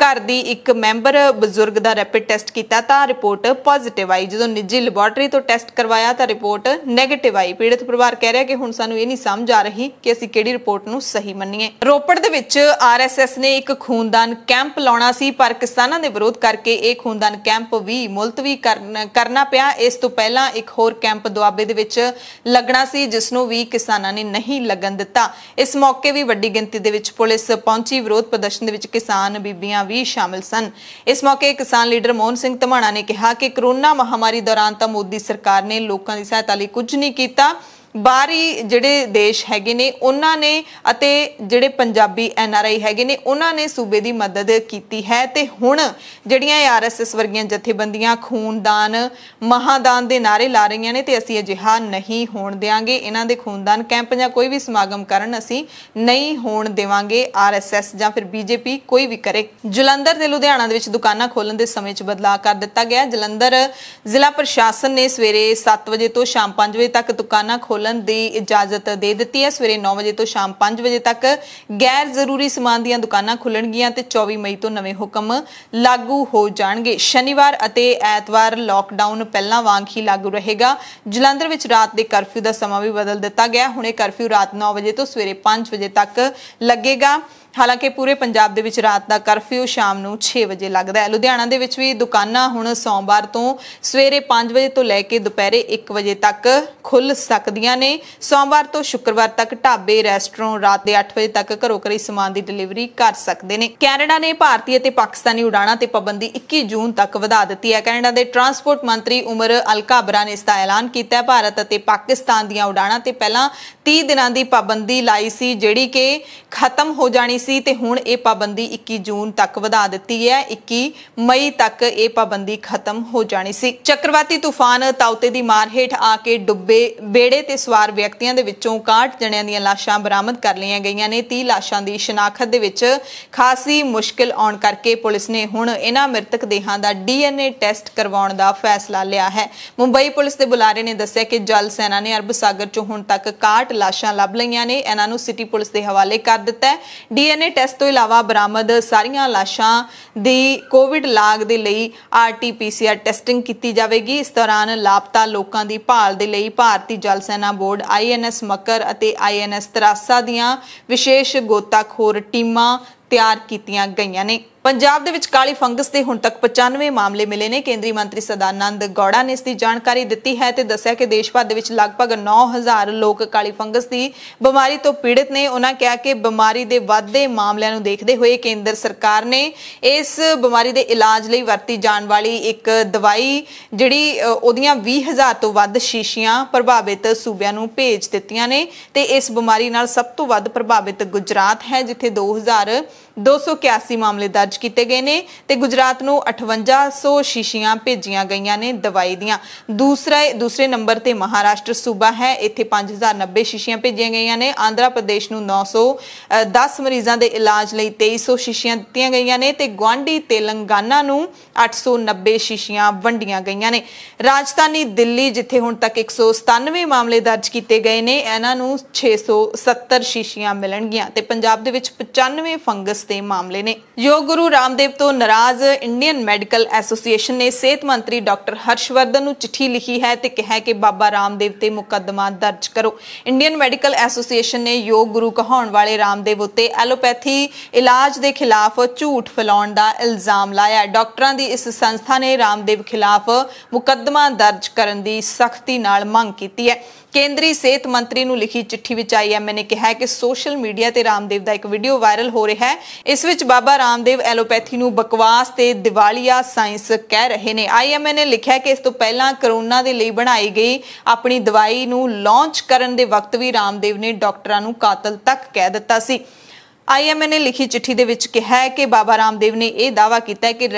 ਘਰ ਦੀ ਇੱਕ ਮੈਂਬਰ ਬਜ਼ੁਰਗ ਦਾ ਰੈਪਿਡ ਟੈਸਟ ਕੀਤਾ ਤਾਂ ਰਿਪੋਰਟ ਪੋਜ਼ਿਟਿਵ ਆਈ ਜਦੋਂ ਨਿੱਜੀ ਲੈਬੋਰਟਰੀ ਤੋਂ ਟੈਸਟ ਕਰਵਾਇਆ ਤਾਂ ਰਿਪੋਰਟ ਨੈਗੇਟਿਵ ਆਈ ਪੀੜਤ ਪਰਿਵਾਰ ਕਹਿ ਰਿਹਾ ਕਿ ਹੁਣ ਸਾਨੂੰ ਇਹ ਨਹੀਂ ਸਮਝ ਆ ਰਹੀ ਕਿ ਅਸੀਂ ਕਿਹੜੀ ਰਿਪੋਰਟ ਨੂੰ ਸਹੀ ਮੰਨੀਏ ਰੋਪੜ ਦੇ ਵਿੱਚ ਆਰਐਸਐਸ ਨੇ ਇੱਕ ਖੂਨਦਾਨ ਕੈਂਪ ਲਾਉਣਾ ਸੀ ਪਰ ਕਿਸਾਨਾਂ ਦੇ ਵਿਰੋਧ ਕਰਕੇ ਇਹ ਖੂਨਦਾਨ ਕੈਂਪ ਵੀ ਮੁਲਤਵੀ ਕਰਨਾ ਪਿਆ ਇਸ ਤੋਂ ਪਹਿਲਾਂ ਇੱਕ ਹੋਰ ਕੈਂਪ ਦੁਆਬੇ ਦੇ ਵਿੱਚ ਲੱਗਣਾ ਸੀ ਜਿਸ ਨੂੰ ਵੀ ਕਿਸਾਨਾਂ ਨੇ ਨਹੀਂ ਲੱਗਣ ਦਿੱਤਾ ਇਸ ਮੌਕੇ ਵੀ ਵੱਡੀ ਗਿਣਤੀ ਦੇ ਵਿੱਚ ਪੁਲਿਸ ਪਹੁੰਚੀ ਵਿਰੋਧ ਪ੍ਰਦਰਸ਼ਨ ਦੇ ਵਿੱਚ ਕਿਸਾਨ ਵੀ ਬੀਬੀਆਂ ਵੀ ਸ਼ਾਮਿਲ ਸਨ ਇਸ ਮੌਕੇ ਕਿਸਾਨ ਲੀਡਰ ਮੋਹਨ ਸਿੰਘ ਧਮਾਣਾ ਨੇ ਕਿਹਾ ਕਿ ਕਰੋਨਾ ਮਹਾਮਾਰੀ ਦੌਰਾਨ ਤਾਂ ਮੋਦੀ ਸਰਕਾਰ ਨੇ ਲੋਕਾਂ ਦੀ ਸਹਾਇਤਾ ਲਈ ਕੁਝ ਨਹੀਂ ਕੀਤਾ ਬਾਹਰੀ ਜਿਹੜੇ ਦੇਸ਼ ਹੈਗੇ ਨੇ ਉਹਨਾਂ ਨੇ ਅਤੇ ਜਿਹੜੇ ਪੰਜਾਬੀ ਐਨ ਆਰ ਆਈ ਹੈਗੇ ਨੇ ਉਹਨਾਂ ਨੇ ਸੂਬੇ ਦੀ ਮਦਦ ਕੀਤੀ ਹੈ ਤੇ ਹੁਣ ਜਿਹੜੀਆਂ ਆਰ ਐਸ ਐਸ ਵਰਗੀਆਂ ਜਥੇਬੰਦੀਆਂ ਖੂਨਦਾਨ ਮਹਾਦਾਨ ਦੇ ਨਾਰੇ ਲਾ ਰਹੀਆਂ ਨੇ ਤੇ ਅਸੀਂ ਅਜਿਹਾ ਨਹੀਂ ਹੋਣ ਦੇਵਾਂਗੇ ਇਹਨਾਂ ਦੇ ਖੂਨਦਾਨ ਕੈਂਪ ਜਾਂ ਕੋਈ ਵੀ ਸਮਾਗਮ ਕਰਨ ਅਸੀਂ ਨਹੀਂ ਹੋਣ ਦੇਵਾਂਗੇ ਆਰ ਐਸ ਐਸ ਜਾਂ ਫਿਰ ਬੀਜੇਪੀ ਕੋਈ ਵੀ ਕਰੇ ਜਲੰਧਰ ਤੇ ਲੁਧਿਆਣਾ ਦੇ ਵਿੱਚ ਦੁਕਾਨਾਂ ਖੋਲਣ ਦੇ ਸਮੇਂ 'ਚ ਬਦਲਾਅ ਕਰ ਦਿੱਤਾ ਗਿਆ ਜਲੰਧਰ ਜ਼ਿਲ੍ਹਾ ਪ੍ਰਸ਼ਾਸਨ ਨੇ ਸਵੇਰੇ 7 ਵਜੇ ਤੋਂ ਸ਼ਾਮ 5 ਵਜੇ ਤੱਕ ਦੁਕਾਨਾਂ ਖੋਲ ਖੋਲਣ ਦੀ ਇਜਾਜ਼ਤ ਦੇ ਦਿੱਤੀ ਹੈ ਸਵੇਰੇ 9 ਵਜੇ ਤੋਂ ਸ਼ਾਮ 5 ਵਜੇ ਤੱਕ ਗੈਰ ਜ਼ਰੂਰੀ ਸਮਾਨ ਦੀਆਂ ਦੁਕਾਨਾਂ ਖੁੱਲਣਗੀਆਂ ਤੇ 24 ਮਈ ਤੋਂ ਨਵੇਂ ਹੁਕਮ ਲਾਗੂ ਹੋ ਜਾਣਗੇ ਸ਼ਨੀਵਾਰ ਅਤੇ ਐਤਵਾਰ ਲਾਕਡਾਊਨ ਪਹਿਲਾਂ ਵਾਂਗ ਹੀ ਲਾਗੂ ਰਹੇਗਾ ਜਲੰਧਰ ਵਿੱਚ ਰਾਤ ਦੇ ਕਰਫਿਊ ਦਾ ਸਮਾਂ ਵੀ ਬਦਲ ਦਿੱਤਾ ਗਿਆ ਹੁਣੇ ਕਰਫਿਊ ਰਾਤ 9 ਵਜੇ ਤੋਂ ਸਵੇਰੇ 5 ਵਜੇ ਤੱਕ ਲੱਗੇਗਾ ਹਾਲਾਂਕਿ ਪੂਰੇ ਪੰਜਾਬ ਦੇ ਵਿੱਚ ਰਾਤ ਦਾ ਕਰਫਿਊ ਸ਼ਾਮ ਨੂੰ 6 ਵਜੇ ਲੱਗਦਾ ਹੈ ਲੁਧਿਆਣਾ ਦੇ ਵਿੱਚ ਵੀ ਦੁਕਾਨਾਂ ਹੁਣ ਸੋਮਵਾਰ ਤੋਂ ਸਵੇਰੇ 5 ਵਜੇ ਤੋਂ ਲੈ ਕੇ ਦੁਪਹਿਰੇ 1 ਵਜੇ ਤੱਕ ਖੁੱਲ ਸਕਦੀਆਂ ਨੇ ਸੋਮਵਾਰ ਤੋਂ ਸ਼ੁੱਕਰਵਾਰ ਤੱਕ ਢਾਬੇ ਰੈਸਟੋਰੈਂਟ ਰਾਤ ਦੇ 8 ਵਜੇ ਤੱਕ ਘਰੋ ਘਰੀ ਸਮਾਨ ਦੀ ਡਿਲੀਵਰੀ ਕਰ ਸਕਦੇ ਨੇ ਕੈਨੇਡਾ ਨੇ ਭਾਰਤੀ ਅਤੇ ਪਾਕਿਸਤਾਨੀ ਉਡਾਣਾਂ ਤੇ ਪਾਬੰਦੀ 21 ਜੂਨ ਤੱਕ ਵਧਾ ਦਿੱਤੀ ਹੈ ਕੈਨੇਡਾ ਦੇ ਟਰਾਂਸਪੋਰਟ ਮੰਤਰੀ ਉਮਰ ਅਲਕਾਬਰਾ ਨੇ ਇਸ ਦਾ ਐਲਾਨ ਕੀਤਾ ਹੈ ਭਾਰਤ ਅਤੇ ਪਾਕਿਸਤਾਨ ਦੀਆਂ ਉਡਾਣਾਂ ਤੇ ਪਹਿਲਾਂ 30 ਦਿਨਾਂ ਦੀ ਪਾਬੰਦੀ ਲਾਈ ਸੀ ਜਿਹੜੀ ਕਿ ਖਤਮ ਹੋ ਜਾਣੀ ਗਈ ਸੀ ਤੇ ਹੁਣ ਇਹ ਪਾਬੰਦੀ 21 ਜੂਨ ਤੱਕ ਵਧਾ ਦਿੱਤੀ ਹੈ 21 ਮਈ ਤੱਕ ਇਹ ਪਾਬੰਦੀ ਖਤਮ ਹੋ ਜਾਣੀ ਸੀ ਚੱਕਰਵਾਤੀ ਤੂਫਾਨ ਤਾਉਤੇ ਦੀ ਮਾਰ ਹੇਠ ਆ ਕੇ ਡੁੱਬੇ ਬੇੜੇ ਤੇ ਸਵਾਰ ਵਿਅਕਤੀਆਂ ਦੇ ਵਿੱਚੋਂ 61 ਜਣਿਆਂ ਦੀਆਂ ਲਾਸ਼ਾਂ ਬਰਾਮਦ ਕਰ ਲਈਆਂ ਗਈਆਂ ਨੇ 30 ਲਾਸ਼ਾਂ ਦੀ ਸ਼ਨਾਖਤ ਦੇ ਵਿੱਚ ਖਾਸੀ ਮੁਸ਼ਕਲ ਆਉਣ ਕਰਕੇ ਪੁਲਿਸ ਨੇ ਹੁਣ ਇਹਨਾਂ ਮ੍ਰਿਤਕ ਦੇਹਾਂ ਦਾ ਡੀਐਨਏ ਟੈਸਟ ਕਰਵਾਉਣ ਦਾ ਫੈਸਲਾ ਲਿਆ ਹੈ ਮੁੰਬਈ ਪੁਲਿਸ ਦੇ ਬੁਲਾਰੇ ਨੇ ਦੱਸਿਆ ਕਿ ਜਲ ਸੈਨਾ ਨੇ ਅਰਬ ਸਾਗਰ ਚੋਂ ਹੁਣ ਤੱਕ 61 ਲਾਸ਼ਾਂ ਲੱਭ ਲਈਆਂ ਨੇ ਇਹਨਾਂ ਨੂੰ ਸਿਟੀ ਪੁਲਿਸ ਦੇ ਹਵਾਲੇ ਕਰ ਦਿੱਤਾ ਹੈ ਡੀਐਨਏ ਟੈਸਟ ਤੋਂ ਇਲਾਵਾ ਬਰਾਮਦ ਸਾਰੀਆਂ ਲਾਸ਼ਾਂ ਦੀ ਕੋਵਿਡ ਲਾਗ ਦੇ ਲਈ ਆਰਟੀਪੀਸੀਆਰ ਟੈਸਟਿੰਗ ਕੀਤੀ ਜਾਵੇਗੀ ਇਸ ਦੌਰਾਨ ਲਾਪਤਾ ਲੋਕਾਂ ਦੀ ਭਾਲ ਦੇ ਲਈ ਭਾਰਤੀ ਜਲ ਸੈਨਾ ਬੋਰਡ ਆਈਐਨਐਸ ਮੱਕਰ ਅਤੇ ਆਈਐਨਐਸ ਤਰਾਸਾ ਦੀਆਂ ਵਿਸ਼ੇਸ਼ ਗੋਤਾਖੋਰ ਟੀਮਾਂ ਤਿਆਰ ਕੀਤੀਆਂ ਗਈਆਂ ਨੇ ਪੰਜਾਬ ਦੇ ਵਿੱਚ ਕਾਲੀ ਫੰਗਸ ਦੇ ਹੁਣ ਤੱਕ 95 ਮਾਮਲੇ ਮਿਲੇ ਨੇ ਕੇਂਦਰੀ ਮੰਤਰੀ ਸਦਾਨੰਦ ਗੌੜਾ ਨੇ ਇਸ ਦੀ ਜਾਣਕਾਰੀ ਦਿੱਤੀ ਹੈ ਤੇ ਦੱਸਿਆ ਕਿ ਦੇਸ਼ ਭਰ ਦੇ ਵਿੱਚ ਲਗਭਗ 9000 ਲੋਕ ਕਾਲੀ ਫੰਗਸ ਦੀ ਬਿਮਾਰੀ ਤੋਂ ਪੀੜਤ ਨੇ ਉਹਨਾਂ ਕਿਹਾ ਕਿ ਬਿਮਾਰੀ ਦੇ ਵੱਧਦੇ ਮਾਮਲਿਆਂ ਨੂੰ ਦੇਖਦੇ ਹੋਏ ਕੇਂਦਰ ਸਰਕਾਰ ਨੇ ਇਸ ਬਿਮਾਰੀ ਦੇ ਇਲਾਜ ਲਈ ਵਰਤੀ ਜਾਣ ਵਾਲੀ ਇੱਕ ਦਵਾਈ ਜਿਹੜੀ ਉਹਦੀਆਂ 20000 ਤੋਂ ਵੱਧ ਸ਼ੀਸ਼ੀਆਂ ਪ੍ਰਭਾਵਿਤ ਸੂਬਿਆਂ ਨੂੰ ਭੇਜ ਦਿੱਤੀਆਂ ਨੇ ਤੇ ਇਸ ਬਿਮਾਰੀ ਨਾਲ ਸਭ ਤੋਂ ਵੱਧ ਪ੍ਰਭਾਵਿਤ ਗੁਜਰਾਤ ਹੈ ਜਿੱਥੇ 2000 281 ਮਾਮਲੇ ਦਰਜ ਕੀਤੇ ਗਏ ਨੇ ਤੇ ਗੁਜਰਾਤ ਨੂੰ 5800 ਸ਼ੀਸ਼ੀਆਂ ਭੇਜੀਆਂ ਗਈਆਂ ਨੇ ਦਵਾਈ ਦੀਆਂ ਦੂਸਰਾ ਦੂਸਰੇ ਨੰਬਰ ਤੇ ਮਹਾਰਾਸ਼ਟਰ ਸੂਬਾ ਹੈ ਇੱਥੇ 5090 ਸ਼ੀਸ਼ੀਆਂ ਭੇਜੀਆਂ ਗਈਆਂ ਨੇ ਆਂਧਰਾ ਪ੍ਰਦੇਸ਼ ਨੂੰ 910 ਮਰੀਜ਼ਾਂ ਦੇ ਇਲਾਜ ਲਈ 2300 ਸ਼ੀਸ਼ੀਆਂ ਦਿੱਤੀਆਂ ਗਈਆਂ ਨੇ ਤੇ ਗਵਾਂਡੀ ਤੇਲੰਗਾਨਾ ਨੂੰ 890 ਸ਼ੀਸ਼ੀਆਂ ਵੰਡੀਆਂ ਗਈਆਂ ਨੇ ਰਾਜਧਾਨੀ ਦਿੱਲੀ ਜਿੱਥੇ ਹੁਣ ਤੱਕ 197 ਮਾਮਲੇ ਦਰਜ ਕੀਤੇ ਗਏ ਨੇ ਇਹਨਾਂ ਨੂੰ 670 ਸ਼ੀਸ਼ੀਆਂ ਮਿਲਣਗੀਆਂ ਤੇ ਪੰਜਾਬ ਦੇ ਵਿੱਚ 95 ਫੰਗਸ ਦੇ ਮਾਮਲੇ ਨੇ ਯੋਗ ਗੁਰੂ ਰਾਮਦੇਵ ਤੋਂ ਨਾਰਾਜ਼ ਇੰਡੀਅਨ ਮੈਡੀਕਲ ਐਸੋਸੀਏਸ਼ਨ ਨੇ ਸਿਹਤ ਮੰਤਰੀ ਡਾਕਟਰ ਹਰਸ਼ਵਰਧਨ ਨੂੰ ਚਿੱਠੀ ਲਿਖੀ ਹੈ ਤੇ ਕਿਹਾ ਕਿ ਬਾਬਾ ਰਾਮਦੇਵ ਤੇ ਮੁਕੱਦਮਾ ਦਰਜ ਕਰੋ ਇੰਡੀਅਨ ਮੈਡੀਕਲ ਐਸੋਸੀਏਸ਼ਨ ਨੇ ਯੋਗ ਗੁਰੂ ਕਹਾਉਣ ਵਾਲੇ ਰਾਮਦੇਵ ਉਤੇ ਐਲੋਪੈਥੀ ਇਲਾਜ ਦੇ ਖਿਲਾਫ ਝੂਠ ਫੈਲਾਉਣ ਦਾ ਇਲਜ਼ਾਮ ਲਾਇਆ ਡਾਕਟਰਾਂ ਦੀ ਇਸ ਸੰਸਥਾ ਨੇ ਰਾਮਦੇਵ ਖਿਲਾਫ ਮੁਕੱਦਮਾ ਦਰਜ ਕਰਨ ਦੀ ਸਖਤੀ ਨਾਲ ਮੰਗ ਕੀਤੀ ਹੈ ਕੇਂਦਰੀ ਸਿਹਤ ਮੰਤਰੀ ਨੂੰ ਲਿਖੀ ਚਿੱਠੀ ਵਿੱਚ ਆਈ ਐਮਐਨ ਨੇ ਕਿਹਾ ਕਿ ਸੋਸ਼ਲ ਮੀਡੀਆ ਤੇ ਰਾਮਦੇਵ ਦਾ ਇੱਕ ਵੀਡੀਓ ਵਾਇਰਲ ਹੋ ਰਿਹਾ ਹੈ ਇਸ ਵਿੱਚ ਬਾਬਾ ਰਾਮਦੇਵ ਐਲੋਪੈਥੀ ਨੂੰ ਬਕਵਾਸ ਤੇ ਦਿਵਾਲੀਆ ਸਾਇੰਸ ਕਹਿ ਰਹੇ ਨੇ ਆਈਐਮਐਨ ਨੇ ਲਿਖਿਆ ਕਿ ਇਸ ਤੋਂ ਪਹਿਲਾਂ ਕਰੋਨਾ ਦੇ ਲਈ ਬਣਾਈ ਗਈ ਆਪਣੀ ਦਵਾਈ ਨੂੰ ਲਾਂਚ ਕਰਨ ਦੇ ਵਕਤ ਵੀ ਰਾਮਦੇਵ ਨੇ ਡਾਕਟਰਾਂ ਨੂੰ ਕਾਤਲ ਤੱਕ ਕਹਿ ਦਿੱਤਾ ਸੀ ਆਈਐਮਏ ਨੇ ਲਿਖੀ ਚਿੱਠੀ ਦੇ ਵਿੱਚ ਕਿਹਾ ਹੈ ਕਿ ਬਾਬਾ ਰਾਮਦੇਵ ਨੇ ਇਹ ਦਾਵਾ ਕੀਤਾ ਹੈ ਕਿ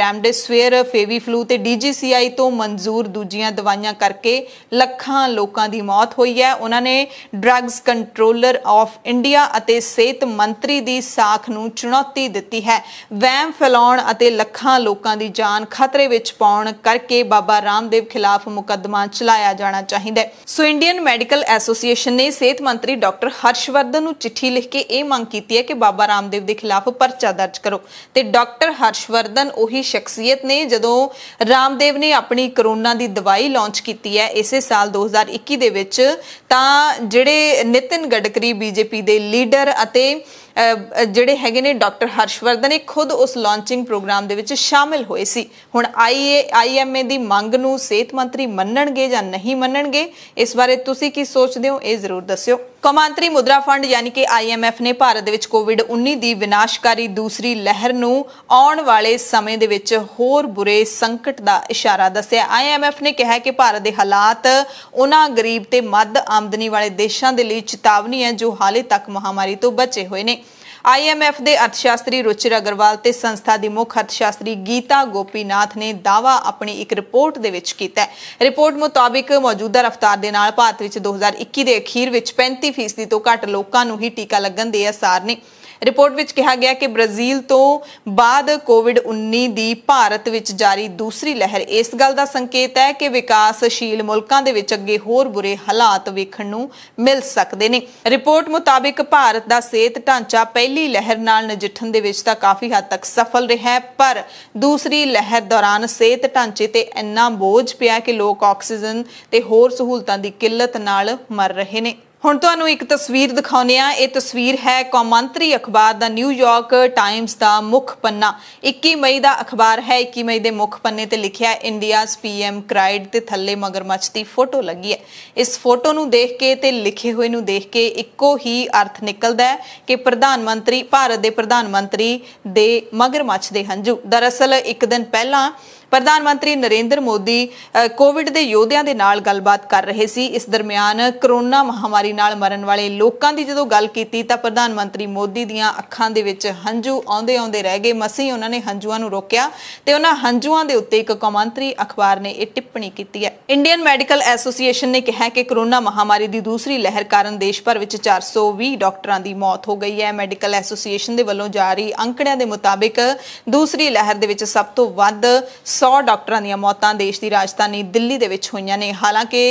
ਫੇਵੀ ਫਲੂ ਤੇ ਡੀਜੀਸੀਆਈ ਤੋਂ ਮਨਜ਼ੂਰ ਦੂਜੀਆਂ ਦਵਾਈਆਂ ਕਰਕੇ ਲੱਖਾਂ ਲੋਕਾਂ ਦੀ ਮੌਤ ਹੋਈ ਹੈ ਉਹਨਾਂ ਨੇ ਡਰੱਗਸ ਕੰਟਰੋਲਰ ਆਫ ਇੰਡੀਆ ਅਤੇ ਸਿਹਤ ਮੰਤਰੀ ਦੀ ਸਾਖ ਨੂੰ ਚੁਣੌਤੀ ਦਿੱਤੀ ਹੈ ਵਹਿਮ ਫੈਲਾਉਣ ਅਤੇ ਲੱਖਾਂ ਲੋਕਾਂ ਦੀ ਜਾਨ ਖਤਰੇ ਵਿੱਚ ਪਾਉਣ ਕਰਕੇ ਬਾਬਾ ਰਾਮਦੇਵ ਖਿਲਾਫ ਮੁਕੱਦਮਾ ਚਲਾਇਆ ਜਾਣਾ ਚਾਹੀਦਾ ਹੈ ਸੋ ਇੰਡੀਅਨ ਮੈਡੀਕਲ ਐਸੋਸੀਏਸ਼ਨ ਨੇ ਸਿਹਤ ਮੰਤਰੀ ਡਾਕਟਰ ਹਰਸ਼ਵਰਧਨ ਨੂੰ ਚਿੱਠੀ ਲਿਖ ਕੇ ਇਹ ਮੰਗ ਕੀਤੀ ਹੈ ਕਿ ਬਾਬਾ ਬਾਬਾ ਰਾਮਦੇਵ ਦੇ ਖਿਲਾਫ ਪਰਚਾ ਦਰਜ ਕਰੋ ਤੇ ਡਾਕਟਰ ਹਰਸ਼ਵਰਧਨ ਉਹੀ ਸ਼ਖਸੀਅਤ ਨੇ ਜਦੋਂ ਰਾਮਦੇਵ ਨੇ ਆਪਣੀ ਕਰੋਨਾ ਦੀ ਦਵਾਈ ਲਾਂਚ ਕੀਤੀ ਹੈ ਇਸੇ ਸਾਲ 2021 ਦੇ ਵਿੱਚ ਤਾਂ ਜਿਹੜੇ ਨਿਤਿਨ ਗਡਕਰੀ ਬੀਜੇਪੀ ਦੇ ਲੀਡਰ ਅਤੇ ਜਿਹੜੇ ਹੈਗੇ ਨੇ ਡਾਕਟਰ ਹਰਸ਼ਵਰਧਨ ਇਹ ਖੁਦ ਉਸ ਲਾਂਚਿੰਗ ਪ੍ਰੋਗਰਾਮ ਦੇ ਵਿੱਚ ਸ਼ਾਮਿਲ ਹੋਏ ਸੀ ਹੁਣ ਆਈਏ ਆਈਐਮਏ ਦੀ ਮੰਗ ਨੂੰ ਸਿਹਤ ਮੰਤਰੀ ਮੰਨਣਗੇ ਜਾਂ ਨਹੀਂ ਮੰਨਣਗੇ ਇਸ ਬਾਰੇ ਤੁਸੀਂ ਕੀ ਸੋਚਦੇ ਹੋ ਇਹ ਜ਼ਰੂਰ ਦੱਸਿਓ ਕਮਾਂਤਰੀ ਮੁਦਰਾ ਫੰਡ ਯਾਨੀ ਕਿ ਆਈਐਮਐਫ ਨੇ ਭਾਰਤ ਦੇ ਵਿੱਚ ਕੋਵਿਡ-19 ਦੀ ਵਿਨਾਸ਼ਕਾਰੀ ਦੂਸਰੀ ਲਹਿਰ ਨੂੰ ਆਉਣ ਵਾਲੇ ਸਮੇਂ ਦੇ ਵਿੱਚ ਹੋਰ ਬੁਰੇ ਸੰਕਟ ਦਾ ਇਸ਼ਾਰਾ ਦੱਸਿਆ ਆਈਐਮਐਫ ਨੇ ਕਿਹਾ ਕਿ ਭਾਰਤ ਦੇ ਹਾਲਾਤ ਉਹਨਾਂ ਗਰੀਬ ਤੇ ਮੱਧ ਆਮਦਨੀ ਵਾਲੇ ਦੇਸ਼ਾਂ ਦੇ ਲਈ ਚੇਤਾਵਨੀ ਹੈ ਜੋ ਹਾਲੇ ਤੱਕ ਮਹਾਮਾਰੀ ਤੋਂ ਬਚੇ ਹੋਏ ਨੇ ਆਈਐਮਐਫ ਦੇ ਅਰਥਸ਼ਾਸਤਰੀ ਰੁਚਿਰ ਅਗਰਵਾਲ ਤੇ ਸੰਸਥਾ ਦੀ ਮੁੱਖ ਅਰਥਸ਼ਾਸਤਰੀ ਗੀਤਾ ਗੋਪੀਨਾਥ ਨੇ ਦਾਵਾ ਆਪਣੀ ਇੱਕ ਰਿਪੋਰਟ ਦੇ ਵਿੱਚ ਕੀਤਾ ਹੈ ਰਿਪੋਰਟ ਮੁਤਾਬਿਕ ਮੌਜੂਦਾ ਰਫ਼ਤਾਰ ਦੇ ਨਾਲ ਭਾਰਤ ਵਿੱਚ 2021 ਦੇ ਅਖੀਰ ਵਿੱਚ 35% ਤੋਂ ਘੱਟ ਲੋਕਾਂ ਨੂੰ ਹੀ ਟੀਕਾ ਲੱਗਣ ਦੇ ਅਸਾਰ ਨੇ ਰਿਪੋਰਟ ਵਿੱਚ ਕਿਹਾ ਗਿਆ ਕਿ ਬ੍ਰਾਜ਼ੀਲ ਤੋਂ ਬਾਅਦ ਕੋਵਿਡ-19 ਦੀ ਭਾਰਤ ਵਿੱਚ ਜਾਰੀ ਦੂਸਰੀ ਲਹਿਰ ਇਸ ਗੱਲ ਦਾ ਸੰਕੇਤ ਹੈ ਕਿ ਵਿਕਾਸਸ਼ੀਲ ਮੁਲਕਾਂ ਦੇ ਵਿੱਚ ਅੱਗੇ ਹੋਰ ਬੁਰੇ ਹਾਲਾਤ ਵੇਖਣ ਨੂੰ ਮਿਲ ਸਕਦੇ ਨੇ ਰਿਪੋਰਟ ਮੁਤਾਬਕ ਭਾਰਤ ਦਾ ਸਿਹਤ ਢਾਂਚਾ ਪਹਿਲੀ ਲਹਿਰ ਨਾਲ ਨਜਿੱਠਣ ਦੇ ਵਿੱਚ ਤਾਂ ਕਾਫੀ ਹੱਦ ਤੱਕ ਸਫਲ ਰਿਹਾ ਪਰ ਦੂਸਰੀ ਲਹਿਰ ਦੌਰਾਨ ਸਿਹਤ ਢਾਂਚੇ ਤੇ ਇੰਨਾ ਬੋਝ ਪਿਆ ਕਿ ਲੋਕ ਆਕਸੀਜਨ ਤੇ ਹੋਰ ਸਹੂਲਤਾਂ ਦੀ ਕਿੱਲਤ ਨਾਲ ਮਰ ਰਹੇ ਨੇ ਹੁਣ ਤੁਹਾਨੂੰ ਇੱਕ ਤਸਵੀਰ ਦਿਖਾਉਨੇ ਆ ਇਹ ਤਸਵੀਰ ਹੈ ਕੌਮਾਂਤਰੀ ਅਖਬਾਰ ਦਾ ਨਿਊਯਾਰਕ ਟਾਈਮਸ ਦਾ ਮੁੱਖ ਪੰਨਾ 21 ਮਈ ਦਾ ਅਖਬਾਰ ਹੈ 21 ਮਈ ਦੇ ਮੁੱਖ ਪੰਨੇ ਤੇ ਲਿਖਿਆ ਇੰਡੀਆਸ ਪੀਐਮ ਕ੍ਰਾਈਡ ਤੇ ਥੱਲੇ ਮਗਰਮੱਛ ਦੀ ਫੋਟੋ ਲੱਗੀ ਹੈ ਇਸ ਫੋਟੋ ਨੂੰ ਦੇਖ ਕੇ ਤੇ ਲਿਖੇ ਹੋਏ ਨੂੰ ਦੇਖ ਕੇ ਇੱਕੋ ਹੀ ਅਰਥ ਨਿਕਲਦਾ ਹੈ ਕਿ ਪ੍ਰਧਾਨ ਮੰਤਰੀ ਭਾਰਤ ਦੇ ਪ੍ਰਧਾਨ ਮੰਤਰੀ ਦੇ ਮਗਰਮੱਛ ਦੇ ਹੰਝੂ ਦਰਅਸਲ ਇੱਕ ਦਿਨ ਪਹਿਲਾਂ ਪ੍ਰਧਾਨ ਮੰਤਰੀ ਨਰਿੰਦਰ ਮੋਦੀ ਕੋਵਿਡ ਦੇ ਯੋਧਿਆਂ ਦੇ ਨਾਲ ਗੱਲਬਾਤ ਕਰ ਰਹੇ ਸੀ ਇਸ ਦਰਮਿਆਨ ਕਰੋਨਾ ਮਹਾਮਾਰੀ ਨਾਲ ਮਰਨ ਵਾਲੇ ਲੋਕਾਂ ਦੀ ਜਦੋਂ ਗੱਲ ਕੀਤੀ ਤਾਂ ਪ੍ਰਧਾਨ ਮੰਤਰੀ ਮੋਦੀ ਦੀਆਂ ਅੱਖਾਂ ਦੇ ਵਿੱਚ ਹੰਝੂ ਆਉਂਦੇ ਆਉਂਦੇ ਰਹਿ ਗਏ ਮਸੀ ਉਹਨਾਂ ਨੇ ਹੰਝੂਆਂ ਨੂੰ ਰੋਕਿਆ ਤੇ ਉਹਨਾਂ ਹੰਝੂਆਂ ਦੇ ਉੱਤੇ ਇੱਕ ਕੌਮਾਂਤਰੀ ਅਖਬਾਰ ਨੇ ਇਹ ਟਿੱਪਣੀ ਕੀਤੀ ਹੈ ਇੰਡੀਅਨ ਮੈਡੀਕਲ ਐਸੋਸੀਏਸ਼ਨ ਨੇ ਕਿਹਾ ਕਿ ਕਰੋਨਾ ਮਹਾਮਾਰੀ ਦੀ ਦੂਸਰੀ ਲਹਿਰ ਕਾਰਨ ਦੇਸ਼ ਭਰ ਵਿੱਚ 420 ਡਾਕਟਰਾਂ ਦੀ ਮੌਤ ਹੋ ਗਈ ਹੈ ਮੈਡੀਕਲ ਐਸੋਸੀਏਸ਼ਨ ਦੇ ਵੱਲੋਂ ਜਾਰੀ ਅੰਕੜਿਆਂ ਦੇ ਮੁਤਾਬਿਕ ਦੂਸਰੀ ਲਹਿਰ ਦੇ ਵਿੱਚ ਸਭ ਤੋਂ ਵੱਧ 100 ਡਾਕਟਰਾਂ ਦੀਆਂ ਮੌਤਾਂ ਦੇਸ਼ ਦੀ ਰਾਜਧਾਨੀ ਦਿੱਲੀ ਦੇ ਵਿੱਚ ਹੋਈਆਂ ਨੇ ਹਾਲਾਂਕਿ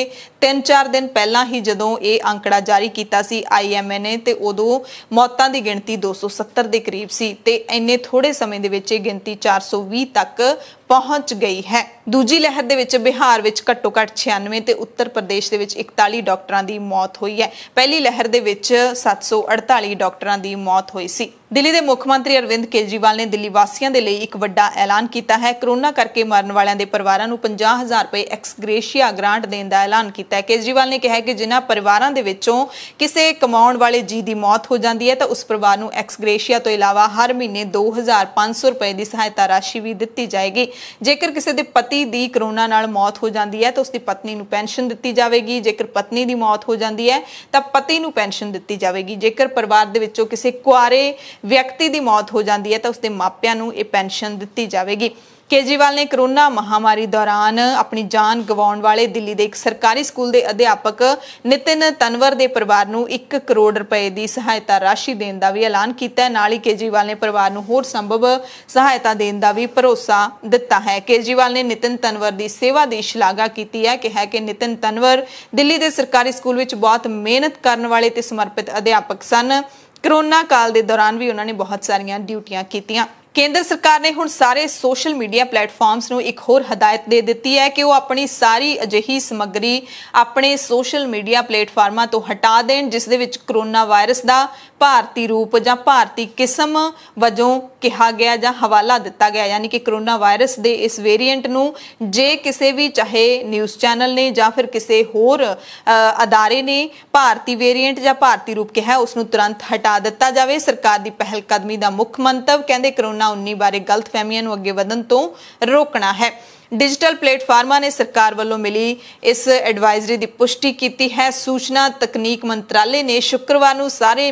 3-4 ਦਿਨ ਪਹਿਲਾਂ ਹੀ ਜਦੋਂ ਇਹ ਅੰਕੜਾ ਜਾਰੀ ਕੀਤਾ ਸੀ ਆਈਐਮਏ ਨੇ ਤੇ ਉਦੋਂ ਮੌਤਾਂ ਦੀ ਗਿਣਤੀ 270 ਦੇ ਕਰੀਬ ਸੀ ਤੇ ਇੰਨੇ ਥੋੜੇ ਸਮੇਂ ਦੇ ਵਿੱਚ ਇਹ ਗਿਣਤੀ 420 ਤੱਕ ਪਹੁੰਚ ਗਈ ਹੈ ਦੂਜੀ ਲਹਿਰ ਦੇ ਵਿੱਚ ਬਿਹਾਰ ਵਿੱਚ ਘੱਟੋ ਘੱਟ 96 ਤੇ ਉੱਤਰ ਪ੍ਰਦੇਸ਼ ਦੇ ਵਿੱਚ 41 ਡਾਕਟਰਾਂ ਦੀ ਮੌਤ ਹੋਈ ਹੈ ਪਹਿਲੀ ਲਹਿਰ ਦੇ ਵਿੱਚ 748 ਡਾਕਟਰਾਂ ਦੀ ਮੌਤ ਹੋਈ ਸੀ ਦਿੱਲੀ ਦੇ ਮੁੱਖ ਮੰਤਰੀ ਅਰਵਿੰਦ ਕੇਜਰੀਵਾਲ ਨੇ ਦਿੱਲੀ ਵਾਸੀਆਂ ਦੇ ਲਈ ਇੱਕ ਵੱਡਾ ਐਲਾਨ ਕੀਤਾ ਹੈ ਕਰੋਨਾ ਕਰਕੇ ਮਰਨ ਵਾਲਿਆਂ ਦੇ ਪਰਿਵਾਰਾਂ ਨੂੰ 50000 ਰੁਪਏ ਐਕਸਗ੍ਰੇਸ਼ੀਆ ਗ੍ਰਾਂਟ ਦੇਣ ਦਾ ਐਲਾਨ ਕੀਤਾ ਹੈ ਕੇਜਰੀਵਾਲ ਨੇ ਕਿਹਾ ਕਿ ਜਿਨ੍ਹਾਂ ਪਰਿਵਾਰਾਂ ਦੇ ਵਿੱਚੋਂ ਕਿਸੇ ਕਮਾਉਣ ਵਾਲੇ ਜੀ ਦੀ ਮੌਤ ਹੋ ਜਾਂਦੀ ਹੈ ਤਾਂ ਉਸ ਪਰਿਵਾਰ ਨੂੰ ਐਕਸਗ੍ਰੇਸ਼ੀਆ ਤੋਂ ਇਲਾਵਾ ਹਰ ਮਹੀਨੇ 2500 ਰੁਪਏ ਦੀ ਸਹਾਇਤਾ ਰਾਸ਼ੀ ਵੀ ਦਿੱਤੀ ਜਾਏਗੀ ਜੇਕਰ ਕਿਸੇ ਦੇ ਪਤੀ ਦੀ ਕਰੋਨਾ ਨਾਲ ਮੌਤ ਹੋ ਜਾਂਦੀ ਹੈ ਤਾਂ ਉਸ ਦੀ ਪਤਨੀ ਨੂੰ ਪੈਨਸ਼ਨ ਦਿੱਤੀ ਜਾਵੇਗੀ ਜੇਕਰ ਪਤਨੀ ਦੀ ਮੌਤ ਹੋ ਜਾਂਦੀ ਹੈ ਤਾਂ ਪਤੀ ਨੂੰ ਪੈਨਸ਼ਨ ਦਿੱਤੀ ਜਾਵੇਗੀ ਜੇਕਰ ਪਰਿਵਾਰ ਦੇ ਵਿੱਚੋਂ ਕਿਸੇ ਕੁਆਰੇ ਵਿਅਕਤੀ ਦੀ ਮੌਤ ਹੋ ਜਾਂਦੀ ਹੈ ਤਾਂ ਉਸ ਦੇ ਮਾਪਿਆਂ ਨੂੰ ਇਹ ਪੈਨਸ਼ਨ ਦਿੱਤੀ ਜਾਵੇਗੀ ਕੇਜਰੀਵਾਲ ਨੇ ਕਰੋਨਾ ਮਹਾਮਾਰੀ ਦੌਰਾਨ ਆਪਣੀ ਜਾਨ ਗਵਾਉਣ ਵਾਲੇ ਦਿੱਲੀ ਦੇ ਇੱਕ ਸਰਕਾਰੀ ਸਕੂਲ ਦੇ ਅਧਿਆਪਕ ਨਿਤਿਨ ਤਨਵਰ ਦੇ ਪਰਿਵਾਰ ਨੂੰ 1 ਕਰੋੜ ਰੁਪਏ ਦੀ ਸਹਾਇਤਾ ਰਾਸ਼ੀ ਦੇਣ ਦਾ ਵੀ ਐਲਾਨ ਕੀਤਾ ਹੈ ਨਾਲ ਹੀ ਕੇਜਰੀਵਾਲ ਨੇ ਪਰਿਵਾਰ ਨੂੰ ਹੋਰ ਸੰਭਵ ਸਹਾਇਤਾ ਦੇਣ ਦਾ ਵੀ ਭਰੋਸਾ ਦਿੱਤਾ ਹੈ ਕੇਜਰੀਵਾਲ ਨੇ ਨਿਤਿਨ ਤਨਵਰ ਦੀ ਸੇਵਾ ਦੀ ਸ਼ਲਾਘਾ ਕੀਤੀ ਹੈ ਕਿ ਹੈ ਕਿ ਨਿਤਿਨ ਤਨਵਰ ਦਿੱਲੀ ਦੇ ਸਰਕਾਰੀ ਸਕੂਲ ਵਿੱਚ ਬਹੁਤ ਮਿਹਨਤ ਕਰਨ ਵਾਲੇ ਤੇ ਸਮਰਪਿਤ ਅਧਿਆਪਕ ਸਨ ਕਰੋਨਾ ਕਾਲ ਦੇ ਦੌਰਾਨ ਵੀ ਉਹਨਾਂ ਨੇ ਬਹੁਤ ਸਾਰੀਆਂ ਡਿਊਟੀਆਂ ਕੀਤੀਆਂ ਕੇਂਦਰ ਸਰਕਾਰ ਨੇ ਹੁਣ ਸਾਰੇ ਸੋਸ਼ਲ ਮੀਡੀਆ ਪਲੇਟਫਾਰਮਸ ਨੂੰ ਇੱਕ ਹੋਰ ਹਦਾਇਤ ਦੇ ਦਿੱਤੀ ਹੈ ਕਿ ਉਹ ਆਪਣੀ ਸਾਰੀ ਅਜਿਹੀ ਸਮੱਗਰੀ ਆਪਣੇ ਸੋਸ਼ਲ ਮੀਡੀਆ ਪਲੇਟਫਾਰਮਾਂ ਤੋਂ ਹਟਾ ਦੇਣ ਜਿਸ ਦੇ ਵਿੱਚ ਕਰੋਨਾ ਵਾਇਰਸ ਦਾ ਭਾਰਤੀ ਰੂਪ ਜਾਂ ਭਾਰਤੀ ਕਿਸਮ ਵਜੋਂ ਕਿਹਾ ਗਿਆ ਜਾਂ ਹਵਾਲਾ ਦਿੱਤਾ ਗਿਆ ਯਾਨੀ ਕਿ ਕਰੋਨਾ ਵਾਇਰਸ ਦੇ ਇਸ ਵੇਰੀਐਂਟ ਨੂੰ ਜੇ ਕਿਸੇ ਵੀ ਚਾਹੇ ਨਿਊਜ਼ ਚੈਨਲ ਨੇ ਜਾਂ ਫਿਰ ਕਿਸੇ ਹੋਰ ਅਦਾਰੇ ਨੇ ਭਾਰਤੀ ਵੇਰੀਐਂਟ ਜਾਂ ਭਾਰਤੀ ਰੂਪ ਕਿਹਾ ਉਸ ਨੂੰ ਤੁਰੰਤ ਹਟਾ ਦਿੱਤਾ ਜਾਵੇ ਸਰਕਾਰ ਦੀ ਪਹਿਲ ਕਦਮੀ ਦਾ ਮੁੱਖ ਮੰਤਵ ਕਹਿੰਦੇ ਕਰੋਨਾ ਕੋਰੋਨਾ-19 ਬਾਰੇ ਗਲਤਫਹਿਮੀਆਂ ਨੂੰ ਅੱਗੇ ਵਧਣ ਤੋਂ ਰੋਕਣਾ ਹੈ ਡਿਜੀਟਲ ਪਲੇਟਫਾਰਮਾਂ ਨੇ ਸਰਕਾਰ ਵੱਲੋਂ ਮਿਲੀ ਇਸ ਐਡਵਾਈਜ਼ਰੀ ਦੀ ਪੁਸ਼ਟੀ ਕੀਤੀ ਹੈ ਸੂਚਨਾ ਤਕਨੀਕ ਮੰਤਰਾਲੇ ਨੇ ਸ਼ੁੱਕਰਵਾਰ ਨੂੰ ਸਾਰੇ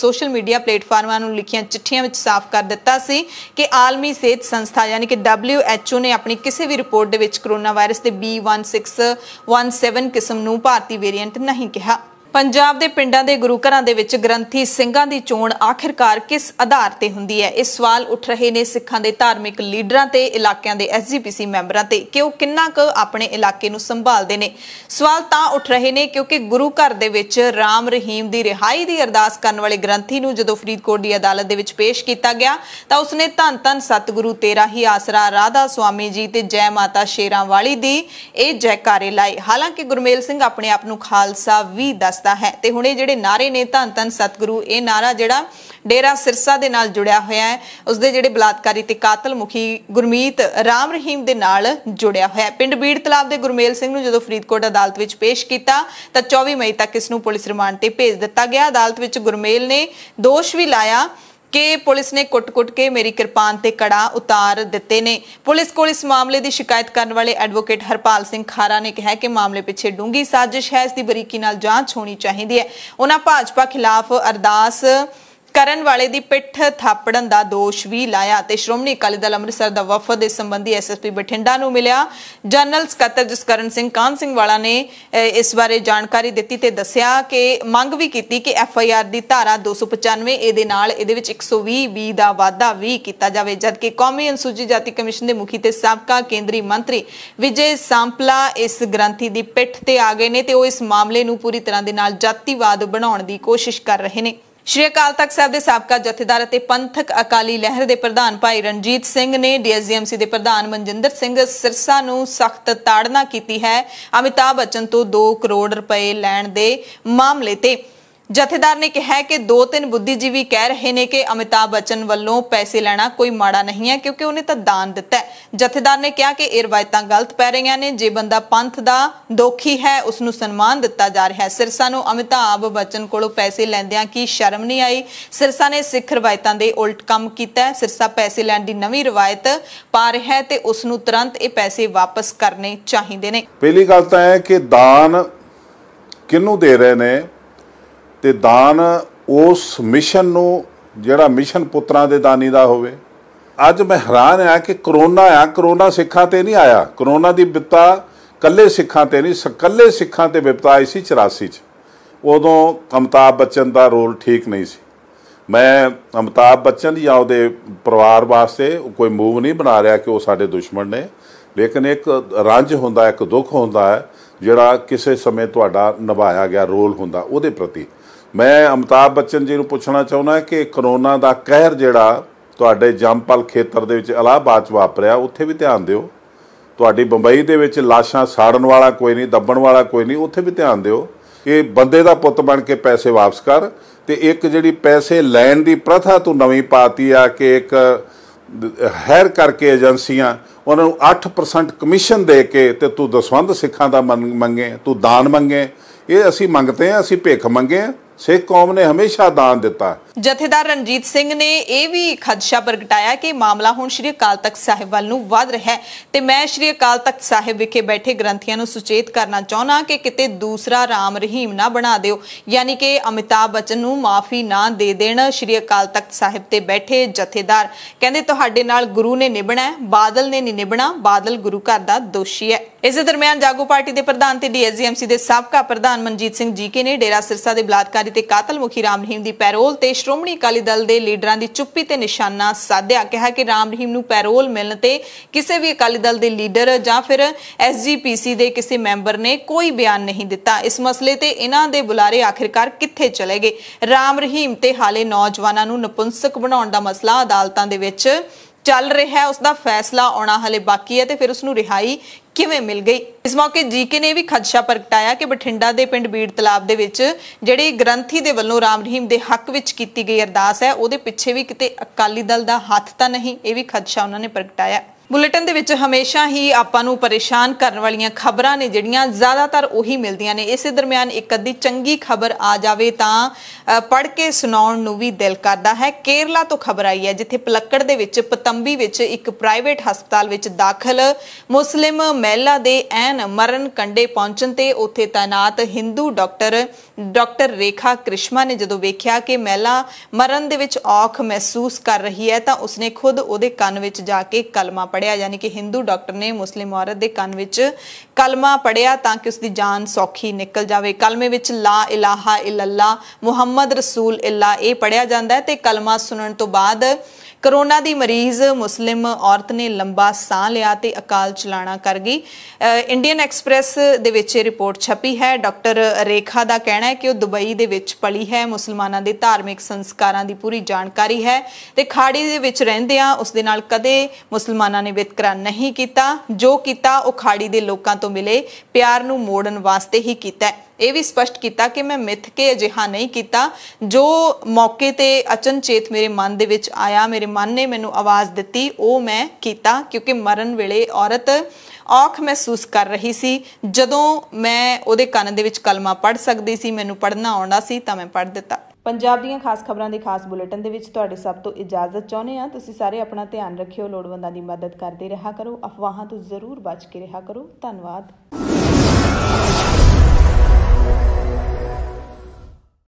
ਸੋਸ਼ਲ ਮੀਡੀਆ ਪਲੇਟਫਾਰਮਾਂ ਨੂੰ ਲਿਖੀਆਂ ਚਿੱਠੀਆਂ ਵਿੱਚ ਸਾਫ਼ ਕਰ ਦਿੱਤਾ ਸੀ ਕਿ ਆਲਮੀ ਸਿਹਤ ਸੰਸਥਾ ਯਾਨੀ ਕਿ WHO ਨੇ ਆਪਣੀ ਕਿਸੇ ਵੀ ਰਿਪੋਰਟ ਦੇ ਵਿੱਚ ਕੋਰੋਨਾ ਵਾਇਰਸ ਦੇ B1617 ਕਿਸਮ ਨੂੰ ਭਾਰਤੀ ਵੇਰੀਐਂਟ ਨਹੀਂ ਕਿਹਾ ਪੰਜਾਬ ਦੇ ਪਿੰਡਾਂ ਦੇ ਗੁਰੂ ਘਰਾਂ ਦੇ ਵਿੱਚ ਗ੍ਰੰਥੀ ਸਿੰਘਾਂ ਦੀ ਚੋਣ ਆਖਿਰਕਾਰ ਕਿਸ ਆਧਾਰ ਤੇ ਹੁੰਦੀ ਹੈ ਇਹ ਸਵਾਲ ਉੱਠ ਰਹੇ ਨੇ ਸਿੱਖਾਂ ਦੇ ਧਾਰਮਿਕ ਲੀਡਰਾਂ ਤੇ ਇਲਾਕਿਆਂ ਦੇ ਐਸਜੀਪੀਸੀ ਮੈਂਬਰਾਂ ਤੇ ਕਿ ਉਹ ਕਿੰਨਾ ਕੁ ਆਪਣੇ ਇਲਾਕੇ ਨੂੰ ਸੰਭਾਲਦੇ ਨੇ ਸਵਾਲ ਤਾਂ ਉੱਠ ਰਹੇ ਨੇ ਕਿਉਂਕਿ ਗੁਰੂ ਘਰ ਦੇ ਵਿੱਚ ਰਾਮ ਰਹੀਮ ਦੀ ਰਿਹਾਈ ਦੀ ਅਰਦਾਸ ਕਰਨ ਵਾਲੇ ਗ੍ਰੰਥੀ ਨੂੰ ਜਦੋਂ ਫਰੀਦਕੋਟ ਦੀ ਅਦਾਲਤ ਦੇ ਵਿੱਚ ਪੇਸ਼ ਕੀਤਾ ਗਿਆ ਤਾਂ ਉਸਨੇ ਧੰਨ ਧੰਨ ਸਤਿਗੁਰੂ ਤੇਰਾ ਹੀ ਆਸਰਾ ਰਾਧਾ ਸੁਆਮੀ ਜੀ ਤੇ ਜੈ ਮਾਤਾ ਸ਼ੇਰਾਂ ਵਾਲੀ ਦੀ ਇਹ ਜੈਕਾਰੇ ਲਾਏ ਹਾਲਾਂਕਿ ਗੁਰਮੇਲ ਸਿੰਘ ਆਪਣੇ ਆਪ ਨੂੰ ਖਾਲਸਾ ਵੀ ਦੱਸ ਦੱਸਦਾ ਹੈ ਤੇ ਹੁਣ ਇਹ ਜਿਹੜੇ ਨਾਰੇ ਨੇ ਧੰਨ ਧੰਨ ਸਤਿਗੁਰੂ ਇਹ ਨਾਰਾ ਜਿਹੜਾ ਡੇਰਾ ਸਿਰਸਾ ਦੇ ਨਾਲ ਜੁੜਿਆ ਹੋਇਆ ਹੈ ਉਸ ਦੇ ਜਿਹੜੇ ਬਲਾਤਕਾਰੀ ਤੇ ਕਾਤਲ ਮੁਖੀ ਗੁਰਮੀਤ ਰਾਮ ਰਹੀਮ ਦੇ ਨਾਲ ਜੁੜਿਆ ਹੋਇਆ ਪਿੰਡ ਬੀੜ ਤਲਾਬ ਦੇ ਗੁਰਮੇਲ ਸਿੰਘ ਨੂੰ ਜਦੋਂ ਫਰੀਦਕੋਟ ਅਦਾਲਤ ਵਿੱਚ ਪੇਸ਼ ਕੀਤਾ ਤਾਂ 24 ਮਈ ਤੱਕ ਇਸ ਨੂੰ ਪੁਲਿਸ ਰਿਮਾਂਡ ਤੇ ਭੇਜ ਦਿੱਤਾ ਗਿਆ ਅਦਾਲਤ ਵਿੱਚ ਗੁਰਮੇਲ ਨੇ ਦੋਸ਼ ਵੀ ਲਾਇਆ ਕਿ ਪੁਲਿਸ ਨੇ ਕੁੱਟ-ਕੁੱਟ ਕੇ ਮੇਰੀ ਕਿਰਪਾਨ ਤੇ ਕੜਾ ਉਤਾਰ ਦਿੱਤੇ ਨੇ ਪੁਲਿਸ ਕੋਲ ਇਸ ਮਾਮਲੇ ਦੀ ਸ਼ਿਕਾਇਤ ਕਰਨ ਵਾਲੇ ਐਡਵੋਕੇਟ ਹਰਪਾਲ ਸਿੰਘ ਖਾਰਾ ਨੇ ਕਿਹਾ ਕਿ ਮਾਮਲੇ ਪਿੱਛੇ ਡੂੰਗੀ ਸਾਜ਼ਿਸ਼ ਹੈ ਇਸ ਦੀ ਬਰੀਕੀ ਨਾਲ ਜਾਂਚ ਹੋਣੀ ਚਾਹੀਦੀ ਹੈ ਉਹਨਾਂ ਭਾਜਪਾ ਖਿਲਾਫ ਅਰਦਾਸ ਕਰਨ ਵਾਲੇ ਦੀ ਪਿੱਠ ਥਾਪੜਨ ਦਾ ਦੋਸ਼ ਵੀ ਲਾਇਆ ਤੇ ਸ਼੍ਰੋਮਣੀ ਅਕਾਲੀ ਦਲ ਅੰਮ੍ਰਿਤਸਰ ਦਾ ਵਫਦ ਇਸ ਸੰਬੰਧੀ ਐਸਐਸਪੀ ਬਠਿੰਡਾ ਨੂੰ ਮਿਲਿਆ ਜਨਰਲ ਸਕੱਤਰ ਜਸਕਰਨ ਸਿੰਘ ਕਾਨ ਸਿੰਘ ਵਾਲਾ ਨੇ ਇਸ ਬਾਰੇ ਜਾਣਕਾਰੀ ਦਿੱਤੀ ਤੇ ਦੱਸਿਆ ਕਿ ਮੰਗ ਵੀ ਕੀਤੀ ਕਿ ਐਫਆਈਆਰ ਦੀ ਧਾਰਾ 295 ਇਹਦੇ ਨਾਲ ਇਹਦੇ ਵਿੱਚ 120 ਬੀ ਦਾ ਵਾਧਾ ਵੀ ਕੀਤਾ ਜਾਵੇ ਜਦਕਿ ਕੌਮੀ ਅਨੁਸੂਚਿਤ ਜਾਤੀ ਕਮਿਸ਼ਨ ਦੇ ਮੁਖੀ ਤੇ ਸਾਬਕਾ ਕੇਂਦਰੀ ਮੰਤਰੀ ਵਿਜੇ ਸਾਂਪਲਾ ਇਸ ਗ੍ਰੰਥੀ ਦੀ ਪਿੱਠ ਤੇ ਆ ਗਏ ਨੇ ਤੇ ਉਹ ਇਸ ਮਾਮਲੇ ਨੂੰ ਪੂਰੀ ਤਰ੍ਹਾਂ ਦੇ ਨਾਲ ਜਾਤੀਵਾਦ ਬਣਾਉਣ ਦੀ ਕੋਸ਼ਿਸ਼ ਕਰ ਰਹੇ ਨੇ ਸ਼੍ਰੀ ਅਕਾਲ ਤਖਤ ਸਾਹਿਬ ਦੇ ਸਾਬਕਾ ਜਥੇਦਾਰ ਅਤੇ ਪੰਥਕ ਅਕਾਲੀ ਲਹਿਰ ਦੇ ਪ੍ਰਧਾਨ ਭਾਈ ਰਣਜੀਤ ਸਿੰਘ ਨੇ ਡੀਐਸਜੀਐਮਸੀ ਦੇ ਪ੍ਰਧਾਨ ਮਨਜਿੰਦਰ ਸਿੰਘ ਸਿਰਸਾ ਨੂੰ ਸਖਤ ਤਾੜਨਾ ਕੀਤੀ ਹੈ ਅਮਿਤਾਭ ਬਚਨ ਤੋਂ 2 ਕਰੋੜ ਰੁਪਏ ਲੈਣ ਦੇ ਮਾਮਲੇ ਤੇ ਜਥੇਦਾਰ ਨੇ ਕਿਹਾ ਕਿ ਦੋ ਤਿੰਨ ਬੁੱਧੀਜੀਵੀ ਕਹਿ ਰਹੇ ਨੇ ਕਿ ਅਮਿਤਾਭ ਬਚਨ ਵੱਲੋਂ ਪੈਸੇ ਲੈਣਾ ਕੋਈ ਮਾੜਾ ਨਹੀਂ ਹੈ ਕਿਉਂਕਿ ਉਹਨੇ ਤਾਂ ਦਾਨ ਦਿੱਤਾ ਜਥੇਦਾਰ ਨੇ ਕਿਹਾ ਕਿ ਇਹ ਰਵਾਇਤਾਂ ਗਲਤ ਪੈ ਰਹੀਆਂ ਨੇ ਜੇ ਬੰਦਾ ਪੰਥ ਦਾ ਦੋਖੀ ਹੈ ਉਸ ਨੂੰ ਸਨਮਾਨ ਦਿੱਤਾ ਜਾ ਰਿਹਾ ਹੈ ਸਿਰਸਾ ਨੂੰ ਅਮਿਤਾਭ ਬਚਨ ਕੋਲੋਂ ਪੈਸੇ ਲੈਂਦਿਆਂ ਕੀ ਸ਼ਰਮ ਨਹੀਂ ਆਈ ਸਿਰਸਾ ਨੇ ਸਿੱਖ ਰਵਾਇਤਾਂ ਦੇ ਉਲਟ ਕੰਮ ਕੀਤਾ ਸਿਰਸਾ ਪੈਸੇ ਲੈਣ ਦੀ ਨਵੀਂ ਰਵਾਇਤ ਪਾ ਰਿਹਾ ਹੈ ਤੇ ਉਸ ਨੂੰ ਤੁਰੰਤ ਇਹ ਪੈਸੇ ਵਾਪਸ ਕਰਨੇ ਚਾਹੀਦੇ ਨੇ ਪਹਿਲੀ ਗੱਲ ਤਾਂ ਹੈ ਕਿ ਦਾਨ ਕਿੰਨੂੰ ਦੇ ਰਹੇ ਨੇ ਤੇ ਦਾਨ ਉਸ ਮਿਸ਼ਨ ਨੂੰ ਜਿਹੜਾ ਮਿਸ਼ਨ ਪੁੱਤਰਾਂ ਦੇ ਦਾਨੀ ਦਾ ਹੋਵੇ ਅੱਜ ਮੈਂ ਹੈਰਾਨ ਆ ਕਿ ਕਰੋਨਾ ਆ ਕਰੋਨਾ ਸਿੱਖਾਂ ਤੇ ਨਹੀਂ ਆਇਆ ਕਰੋਨਾ ਦੀ ਵਿਪਤਾ ਕੱਲੇ ਸਿੱਖਾਂ ਤੇ ਨਹੀਂ ਕੱਲੇ ਸਿੱਖਾਂ ਤੇ ਵਿਪਤਾ ਆਈ ਸੀ 84 ਚ ਉਦੋਂ ਅਮਤਾਬ ਬੱਚਨ ਦਾ ਰੋਲ ਠੀਕ ਨਹੀਂ ਸੀ ਮੈਂ ਅਮਤਾਬ ਬੱਚਨ ਜਾਂ ਉਹਦੇ ਪਰਿਵਾਰ ਵਾਸਤੇ ਕੋਈ ਮੂਵ ਨਹੀਂ ਬਣਾ ਰਿਹਾ ਕਿ ਉਹ ਸਾਡੇ ਦੁਸ਼ਮਣ ਨੇ ਲੇਕਿਨ ਇੱਕ ਰੰਜ ਹੁੰਦਾ ਇੱਕ ਦੁੱਖ ਹੁੰਦਾ ਹੈ ਜਿਹੜਾ ਕਿਸੇ ਸਮੇਂ ਤੁਹਾਡਾ ਨਿਭਾਇਆ ਗਿਆ ਰੋਲ ਹੁੰਦਾ ਉਹਦੇ ਪ੍ਰਤੀ ਮੈਂ ਅਮਤਾਬ ਬੱਚਨ ਜੀ ਨੂੰ ਪੁੱਛਣਾ ਚਾਹੁੰਦਾ ਕਿ ਕਰੋਨਾ ਦਾ ਕਹਿਰ ਜਿਹੜਾ ਤੁਹਾਡੇ ਜੰਪਲ ਖੇਤਰ ਦੇ ਵਿੱਚ ਇਲਾਹਾਬਾਦ ਚ ਵਾਪਰਿਆ ਉੱਥੇ ਵੀ ਧਿਆਨ ਦਿਓ ਤੁਹਾਡੀ ਬੰਬਈ ਦੇ ਵਿੱਚ ਲਾਸ਼ਾਂ ਸਾੜਨ ਵਾਲਾ ਕੋਈ ਨਹੀਂ ਦੱਬਣ ਵਾਲਾ ਕੋਈ ਨਹੀਂ ਉੱਥੇ ਵੀ ਧਿਆਨ ਦਿਓ ਕਿ ਬੰਦੇ ਦਾ ਪੁੱਤ ਬਣ ਕੇ ਪੈਸੇ ਵਾਪਸ ਕਰ ਤੇ ਇੱਕ ਜਿਹੜੀ ਪੈਸੇ ਲੈਣ ਦੀ ਪ੍ਰਥਾ ਤੂੰ ਨਵੀਂ ਪਾਤੀ ਆ ਕਿ ਇੱਕ ਹੈਰ ਕਰਕੇ ਏਜੰਸੀਆਂ ਉਹਨਾਂ ਨੂੰ 8% ਕਮਿਸ਼ਨ ਦੇ ਕੇ ਤੇ ਤੂੰ ਦਸਵੰਧ ਸਿੱਖਾਂ ਦਾ ਮੰਗੇ ਤੂੰ ਦਾਨ ਮੰਗੇ ਇਹ ਅਸੀਂ ਮੰਗਤੇ ਆ ਅਸੀਂ ਭੇਖ ਮੰਗੇ ਆ ਸਿੱਖ ਕੌਮ ਨੇ ਹਮੇਸ਼ਾ ਦਾਨ ਦਿੱਤਾ ਜਥੇਦਾਰ ਰਣਜੀਤ ਸਿੰਘ ਨੇ ਇਹ ਵੀ ਖਦਸ਼ਾ ਪ੍ਰਗਟਾਇਆ ਕਿ ਮਾਮਲਾ ਹੁਣ ਸ਼੍ਰੀ ਅਕਾਲ ਤਖਤ ਸਾਹਿਬ ਵੱਲ ਨੂੰ ਵਧ ਰਿਹਾ ਹੈ ਤੇ ਮੈਂ ਸ਼੍ਰੀ ਅਕਾਲ ਤਖਤ ਸਾਹਿਬ ਵਿਖੇ ਬੈਠੇ ਗ੍ਰੰਥੀਆਂ ਨੂੰ ਸੁਚੇਤ ਕਰਨਾ ਚਾਹੁੰਦਾ ਕਿ ਕਿਤੇ ਦੂਸਰਾ ਰਾਮ ਰਹੀਮ ਨਾ ਬਣਾ ਦਿਓ ਯਾਨੀ ਕਿ ਅਮਿਤਾਭ ਬਚਨ ਨੂੰ ਮਾਫੀ ਨਾ ਦੇ ਦੇਣ ਸ਼੍ਰੀ ਅਕਾਲ ਤਖਤ ਸਾਹਿਬ ਤੇ ਬੈਠੇ ਜਥੇਦਾਰ ਕਹਿੰਦੇ ਤੁਹਾਡੇ ਨਾਲ ਗੁਰੂ ਨੇ ਨਿਭਣਾ ਬਾਦਲ ਨੇ ਨਹੀਂ ਨਿਭਣਾ ਬਾਦਲ ਗੁਰੂ ਘਰ ਦਾ ਦੋਸ਼ੀ ਹੈ ਇਸੇ ਦਰਮਿਆਨ ਜਾਗੋ ਪਾਰਟੀ ਦੇ ਪ੍ਰਧਾਨ ਤੇ ਡੀਐਸਜੀਐਮਸੀ ਦੇ ਸਾਬਕਾ ਪ੍ਰਧਾਨ ਮਨਜੀਤ ਸਿੰਘ ਜੀਕੇ ਨੇ ਡੇਰਾ ਸਿਰਸਾ ਦੇ ਬਲਾਤਕਾਰ ਅਧਿਕਾਰੀ ਤੇ ਕਾਤਲ ਮੁਖੀ ਰਾਮ ਰਹੀਮ ਦੀ ਪੈਰੋਲ ਤੇ ਸ਼੍ਰੋਮਣੀ ਅਕਾਲੀ ਦਲ ਦੇ ਲੀਡਰਾਂ ਦੀ ਚੁੱਪੀ ਤੇ ਨਿਸ਼ਾਨਾ ਸਾਧਿਆ ਕਿਹਾ ਕਿ ਰਾਮ ਰਹੀਮ ਨੂੰ ਪੈਰੋਲ ਮਿਲਣ ਤੇ ਕਿਸੇ ਵੀ ਅਕਾਲੀ ਦਲ ਦੇ ਲੀਡਰ ਜਾਂ ਫਿਰ ਐਸਜੀਪੀਸੀ ਦੇ ਕਿਸੇ ਮੈਂਬਰ ਨੇ ਕੋਈ ਬਿਆਨ ਨਹੀਂ ਦਿੱਤਾ ਇਸ ਮਸਲੇ ਤੇ ਇਹਨਾਂ ਦੇ ਬੁਲਾਰੇ ਆਖਿਰਕਾਰ ਕਿੱਥੇ ਚਲੇ ਗਏ ਰਾਮ ਰਹੀਮ ਤੇ ਹਾਲੇ ਨੌਜਵਾਨਾਂ ਨੂੰ ਨਪੁੰਸਕ ਬਣਾਉਣ ਦਾ ਮਸਲਾ ਅਦਾਲਤਾਂ ਦੇ ਵਿੱਚ ਚੱਲ ਰਿਹਾ ਹੈ ਉਸ ਦਾ ਫੈਸਲਾ ਆਉਣਾ ਹਲੇ ਬਾਕੀ ਹੈ ਤੇ ਫਿਰ ਉਸ ਨੂੰ ਰਿਹਾਈ ਕਿਵੇਂ ਮਿਲ ਗਈ ਇਸ ਮੌਕੇ ਜੀਕੇ ਨੇ ਵੀ ਖਦਸ਼ਾ ਪ੍ਰਗਟਾਇਆ ਕਿ ਬਠਿੰਡਾ ਦੇ ਪਿੰਡ ਬੀੜ ਤਲਾਬ ਦੇ ਵਿੱਚ ਜਿਹੜੀ ਗ੍ਰੰਥੀ ਦੇ ਵੱਲੋਂ ਰਾਮ ਰਹੀਮ ਦੇ ਹੱਕ ਵਿੱਚ ਕੀਤੀ ਗਈ ਅਰਦਾਸ ਹੈ ਉਹਦੇ ਪਿੱਛੇ ਵੀ ਕਿਤੇ ਅਕਾਲੀ ਦਲ ਦਾ ਹੱਥ ਤਾਂ ਨਹੀਂ ਇਹ ਵੀ ਖਦਸ਼ਾ ਉਹਨਾਂ ਨੇ ਪ੍ਰਗਟਾਇਆ ਬੁਲੇਟਿਨ ਦੇ ਵਿੱਚ ਹਮੇਸ਼ਾ ਹੀ ਆਪਾਂ ਨੂੰ ਪਰੇਸ਼ਾਨ ਕਰਨ ਵਾਲੀਆਂ ਖਬਰਾਂ ਨੇ ਜਿਹੜੀਆਂ ਜ਼ਿਆਦਾਤਰ ਉਹੀ ਮਿਲਦੀਆਂ ਨੇ ਇਸੇ ਦਰਮਿਆਨ ਇੱਕ ਅੱਧੀ ਚੰਗੀ ਖਬਰ ਆ ਜਾਵੇ ਤਾਂ ਪੜ੍ਹ ਕੇ ਸੁਣਾਉਣ ਨੂੰ ਵੀ ਦਿਲ ਕਰਦਾ ਹੈ ਕੇਰਲਾ ਤੋਂ ਖਬਰ ਆਈ ਹੈ ਜਿੱਥੇ ਪਲੱਕੜ ਦੇ ਵਿੱਚ ਪਤੰਬੀ ਵਿੱਚ ਇੱਕ ਪ੍ਰਾਈਵੇਟ ਹਸਪਤਾਲ ਵਿੱਚ ਦਾਖਲ ਮੁਸਲਿਮ ਮਹਿਲਾ ਦੇ ਐਨ ਮਰਨ ਕੰਡੇ ਪਹੁੰਚਣ ਤੇ ਉੱਥੇ ਤਾਇਨਾਤ ਹਿੰਦੂ ਡਾਕਟਰ ਡਾਕਟਰ ਰੇਖਾ ਕ੍ਰਿਸ਼ਮਾ ਨੇ ਜਦੋਂ ਵੇਖਿਆ ਕਿ ਮਹਿਲਾ ਮਰਨ ਦੇ ਵਿੱਚ ਔਖ ਮਹਿਸੂਸ ਕਰ ਰਹੀ ਹੈ ਤਾਂ ਉਸਨੇ ਖੁਦ ਉਹਦੇ ਕੰਨ ਵਿੱਚ ਜਾ ਕੇ ਕਲਮਾ ਪੜਿਆ ਯਾਨੀ ਕਿ ਹਿੰਦੂ ਡਾਕਟਰ ਨੇ ਮੁਸਲਿਮ ਔਰਤ ਦੇ ਕੰਨ ਵਿੱਚ ਕਲਮਾ ਪੜਿਆ ਤਾਂ ਕਿ ਉਸ ਦੀ ਜਾਨ ਸੌਖੀ ਨਿਕਲ ਜਾਵੇ ਕਲਮੇ ਵਿੱਚ ਲਾ ਇਲਾਹਾ ਇਲੱਲਾ ਮੁਹੰਮਦ ਰਸੂਲ ਇਲਾ ਇਹ ਪੜਿਆ ਜਾਂਦਾ ਹੈ ਤੇ ਕਲਮਾ ਸੁਣਨ ਤੋਂ ਬਾਅਦ ਕਰੋਨਾ ਦੀ ਮਰੀਜ਼ ਮੁਸਲਿਮ ਔਰਤ ਨੇ ਲੰਬਾ ਸਾਹ ਲਿਆ ਤੇ ਅਕਾਲ ਚਲਾਣਾ ਕਰ ਗਈ ਇੰਡੀਅਨ ਐਕਸਪ੍ਰੈਸ ਦੇ ਵਿੱਚ ਇਹ ਰਿਪੋਰਟ ਛਪੀ ਹੈ ਡਾਕਟਰ ਰੇਖਾ ਦਾ ਕਹਿਣਾ ਹੈ ਕਿ ਉਹ ਦੁਬਈ ਦੇ ਵਿੱਚ ਪਲੀ ਹੈ ਮੁਸਲਮਾਨਾਂ ਦੇ ਧਾਰਮਿਕ ਸੰਸਕਾਰਾਂ ਦੀ ਪੂਰੀ ਜਾਣਕਾਰੀ ਹੈ ਤੇ ਖਾੜੀ ਦੇ ਵਿੱਚ ਰਹਿੰਦੇ ਆ ਉਸ ਦੇ ਨਾਲ ਕਦੇ ਮੁਸਲਮਾਨਾਂ ਨੇ ਵਿਤਕਰਾ ਨਹੀਂ ਕੀਤਾ ਜੋ ਕੀਤਾ ਉਹ ਖਾੜੀ ਦੇ ਲੋਕਾਂ ਤੋਂ ਮਿਲੇ ਪਿਆਰ ਨੂੰ ਮੋੜਨ ਵਾਸਤੇ ਹੀ ਕੀਤਾ ਇਹ ਵੀ ਸਪਸ਼ਟ ਕੀਤਾ ਕਿ ਮੈਂ ਮਿੱਥ ਕੇ ਅਜਿਹਾ ਨਹੀਂ ਕੀਤਾ ਜੋ ਮੌਕੇ ਤੇ ਅਚਨਚੇਤ ਮੇਰੇ ਮਨ ਦੇ ਵਿੱਚ ਆਇਆ ਮੇਰੇ ਮਨ ਨੇ ਮੈਨੂੰ ਆਵਾਜ਼ ਦਿੱਤੀ ਉਹ ਮੈਂ ਕੀਤਾ ਕਿਉਂਕਿ ਮਰਨ ਵੇਲੇ ਔਰਤ ਔਖ ਮਹਿਸੂਸ ਕਰ ਰਹੀ ਸੀ ਜਦੋਂ ਮੈਂ ਉਹਦੇ ਕੰਨ ਦੇ ਵਿੱਚ ਕਲਮਾ ਪੜ ਸਕਦੀ ਸੀ ਮੈਨੂੰ ਪੜਨਾ ਆਉਂਦਾ ਸੀ ਤਾਂ ਮੈਂ ਪੜ ਦਿੱਤਾ ਪੰਜਾਬ ਦੀਆਂ ਖਾਸ ਖਬਰਾਂ ਦੇ ਖਾਸ ਬੁਲੇਟਿਨ ਦੇ ਵਿੱਚ ਤੁਹਾਡੇ ਸਭ ਤੋਂ ਇਜਾਜ਼ਤ ਚਾਹੁੰਦੇ ਆ ਤੁਸੀਂ ਸਾਰੇ ਆਪਣਾ ਧਿਆਨ ਰੱਖਿਓ ਲੋੜਵੰਦਾਂ ਦੀ ਮਦਦ ਕਰਦੇ ਰਹਾ ਕਰੋ ਅਫਵਾਹਾਂ ਤੋਂ ਜ਼ਰੂਰ ਬਚ ਕੇ ਰਹਾ ਕਰੋ ਧੰਨਵਾਦ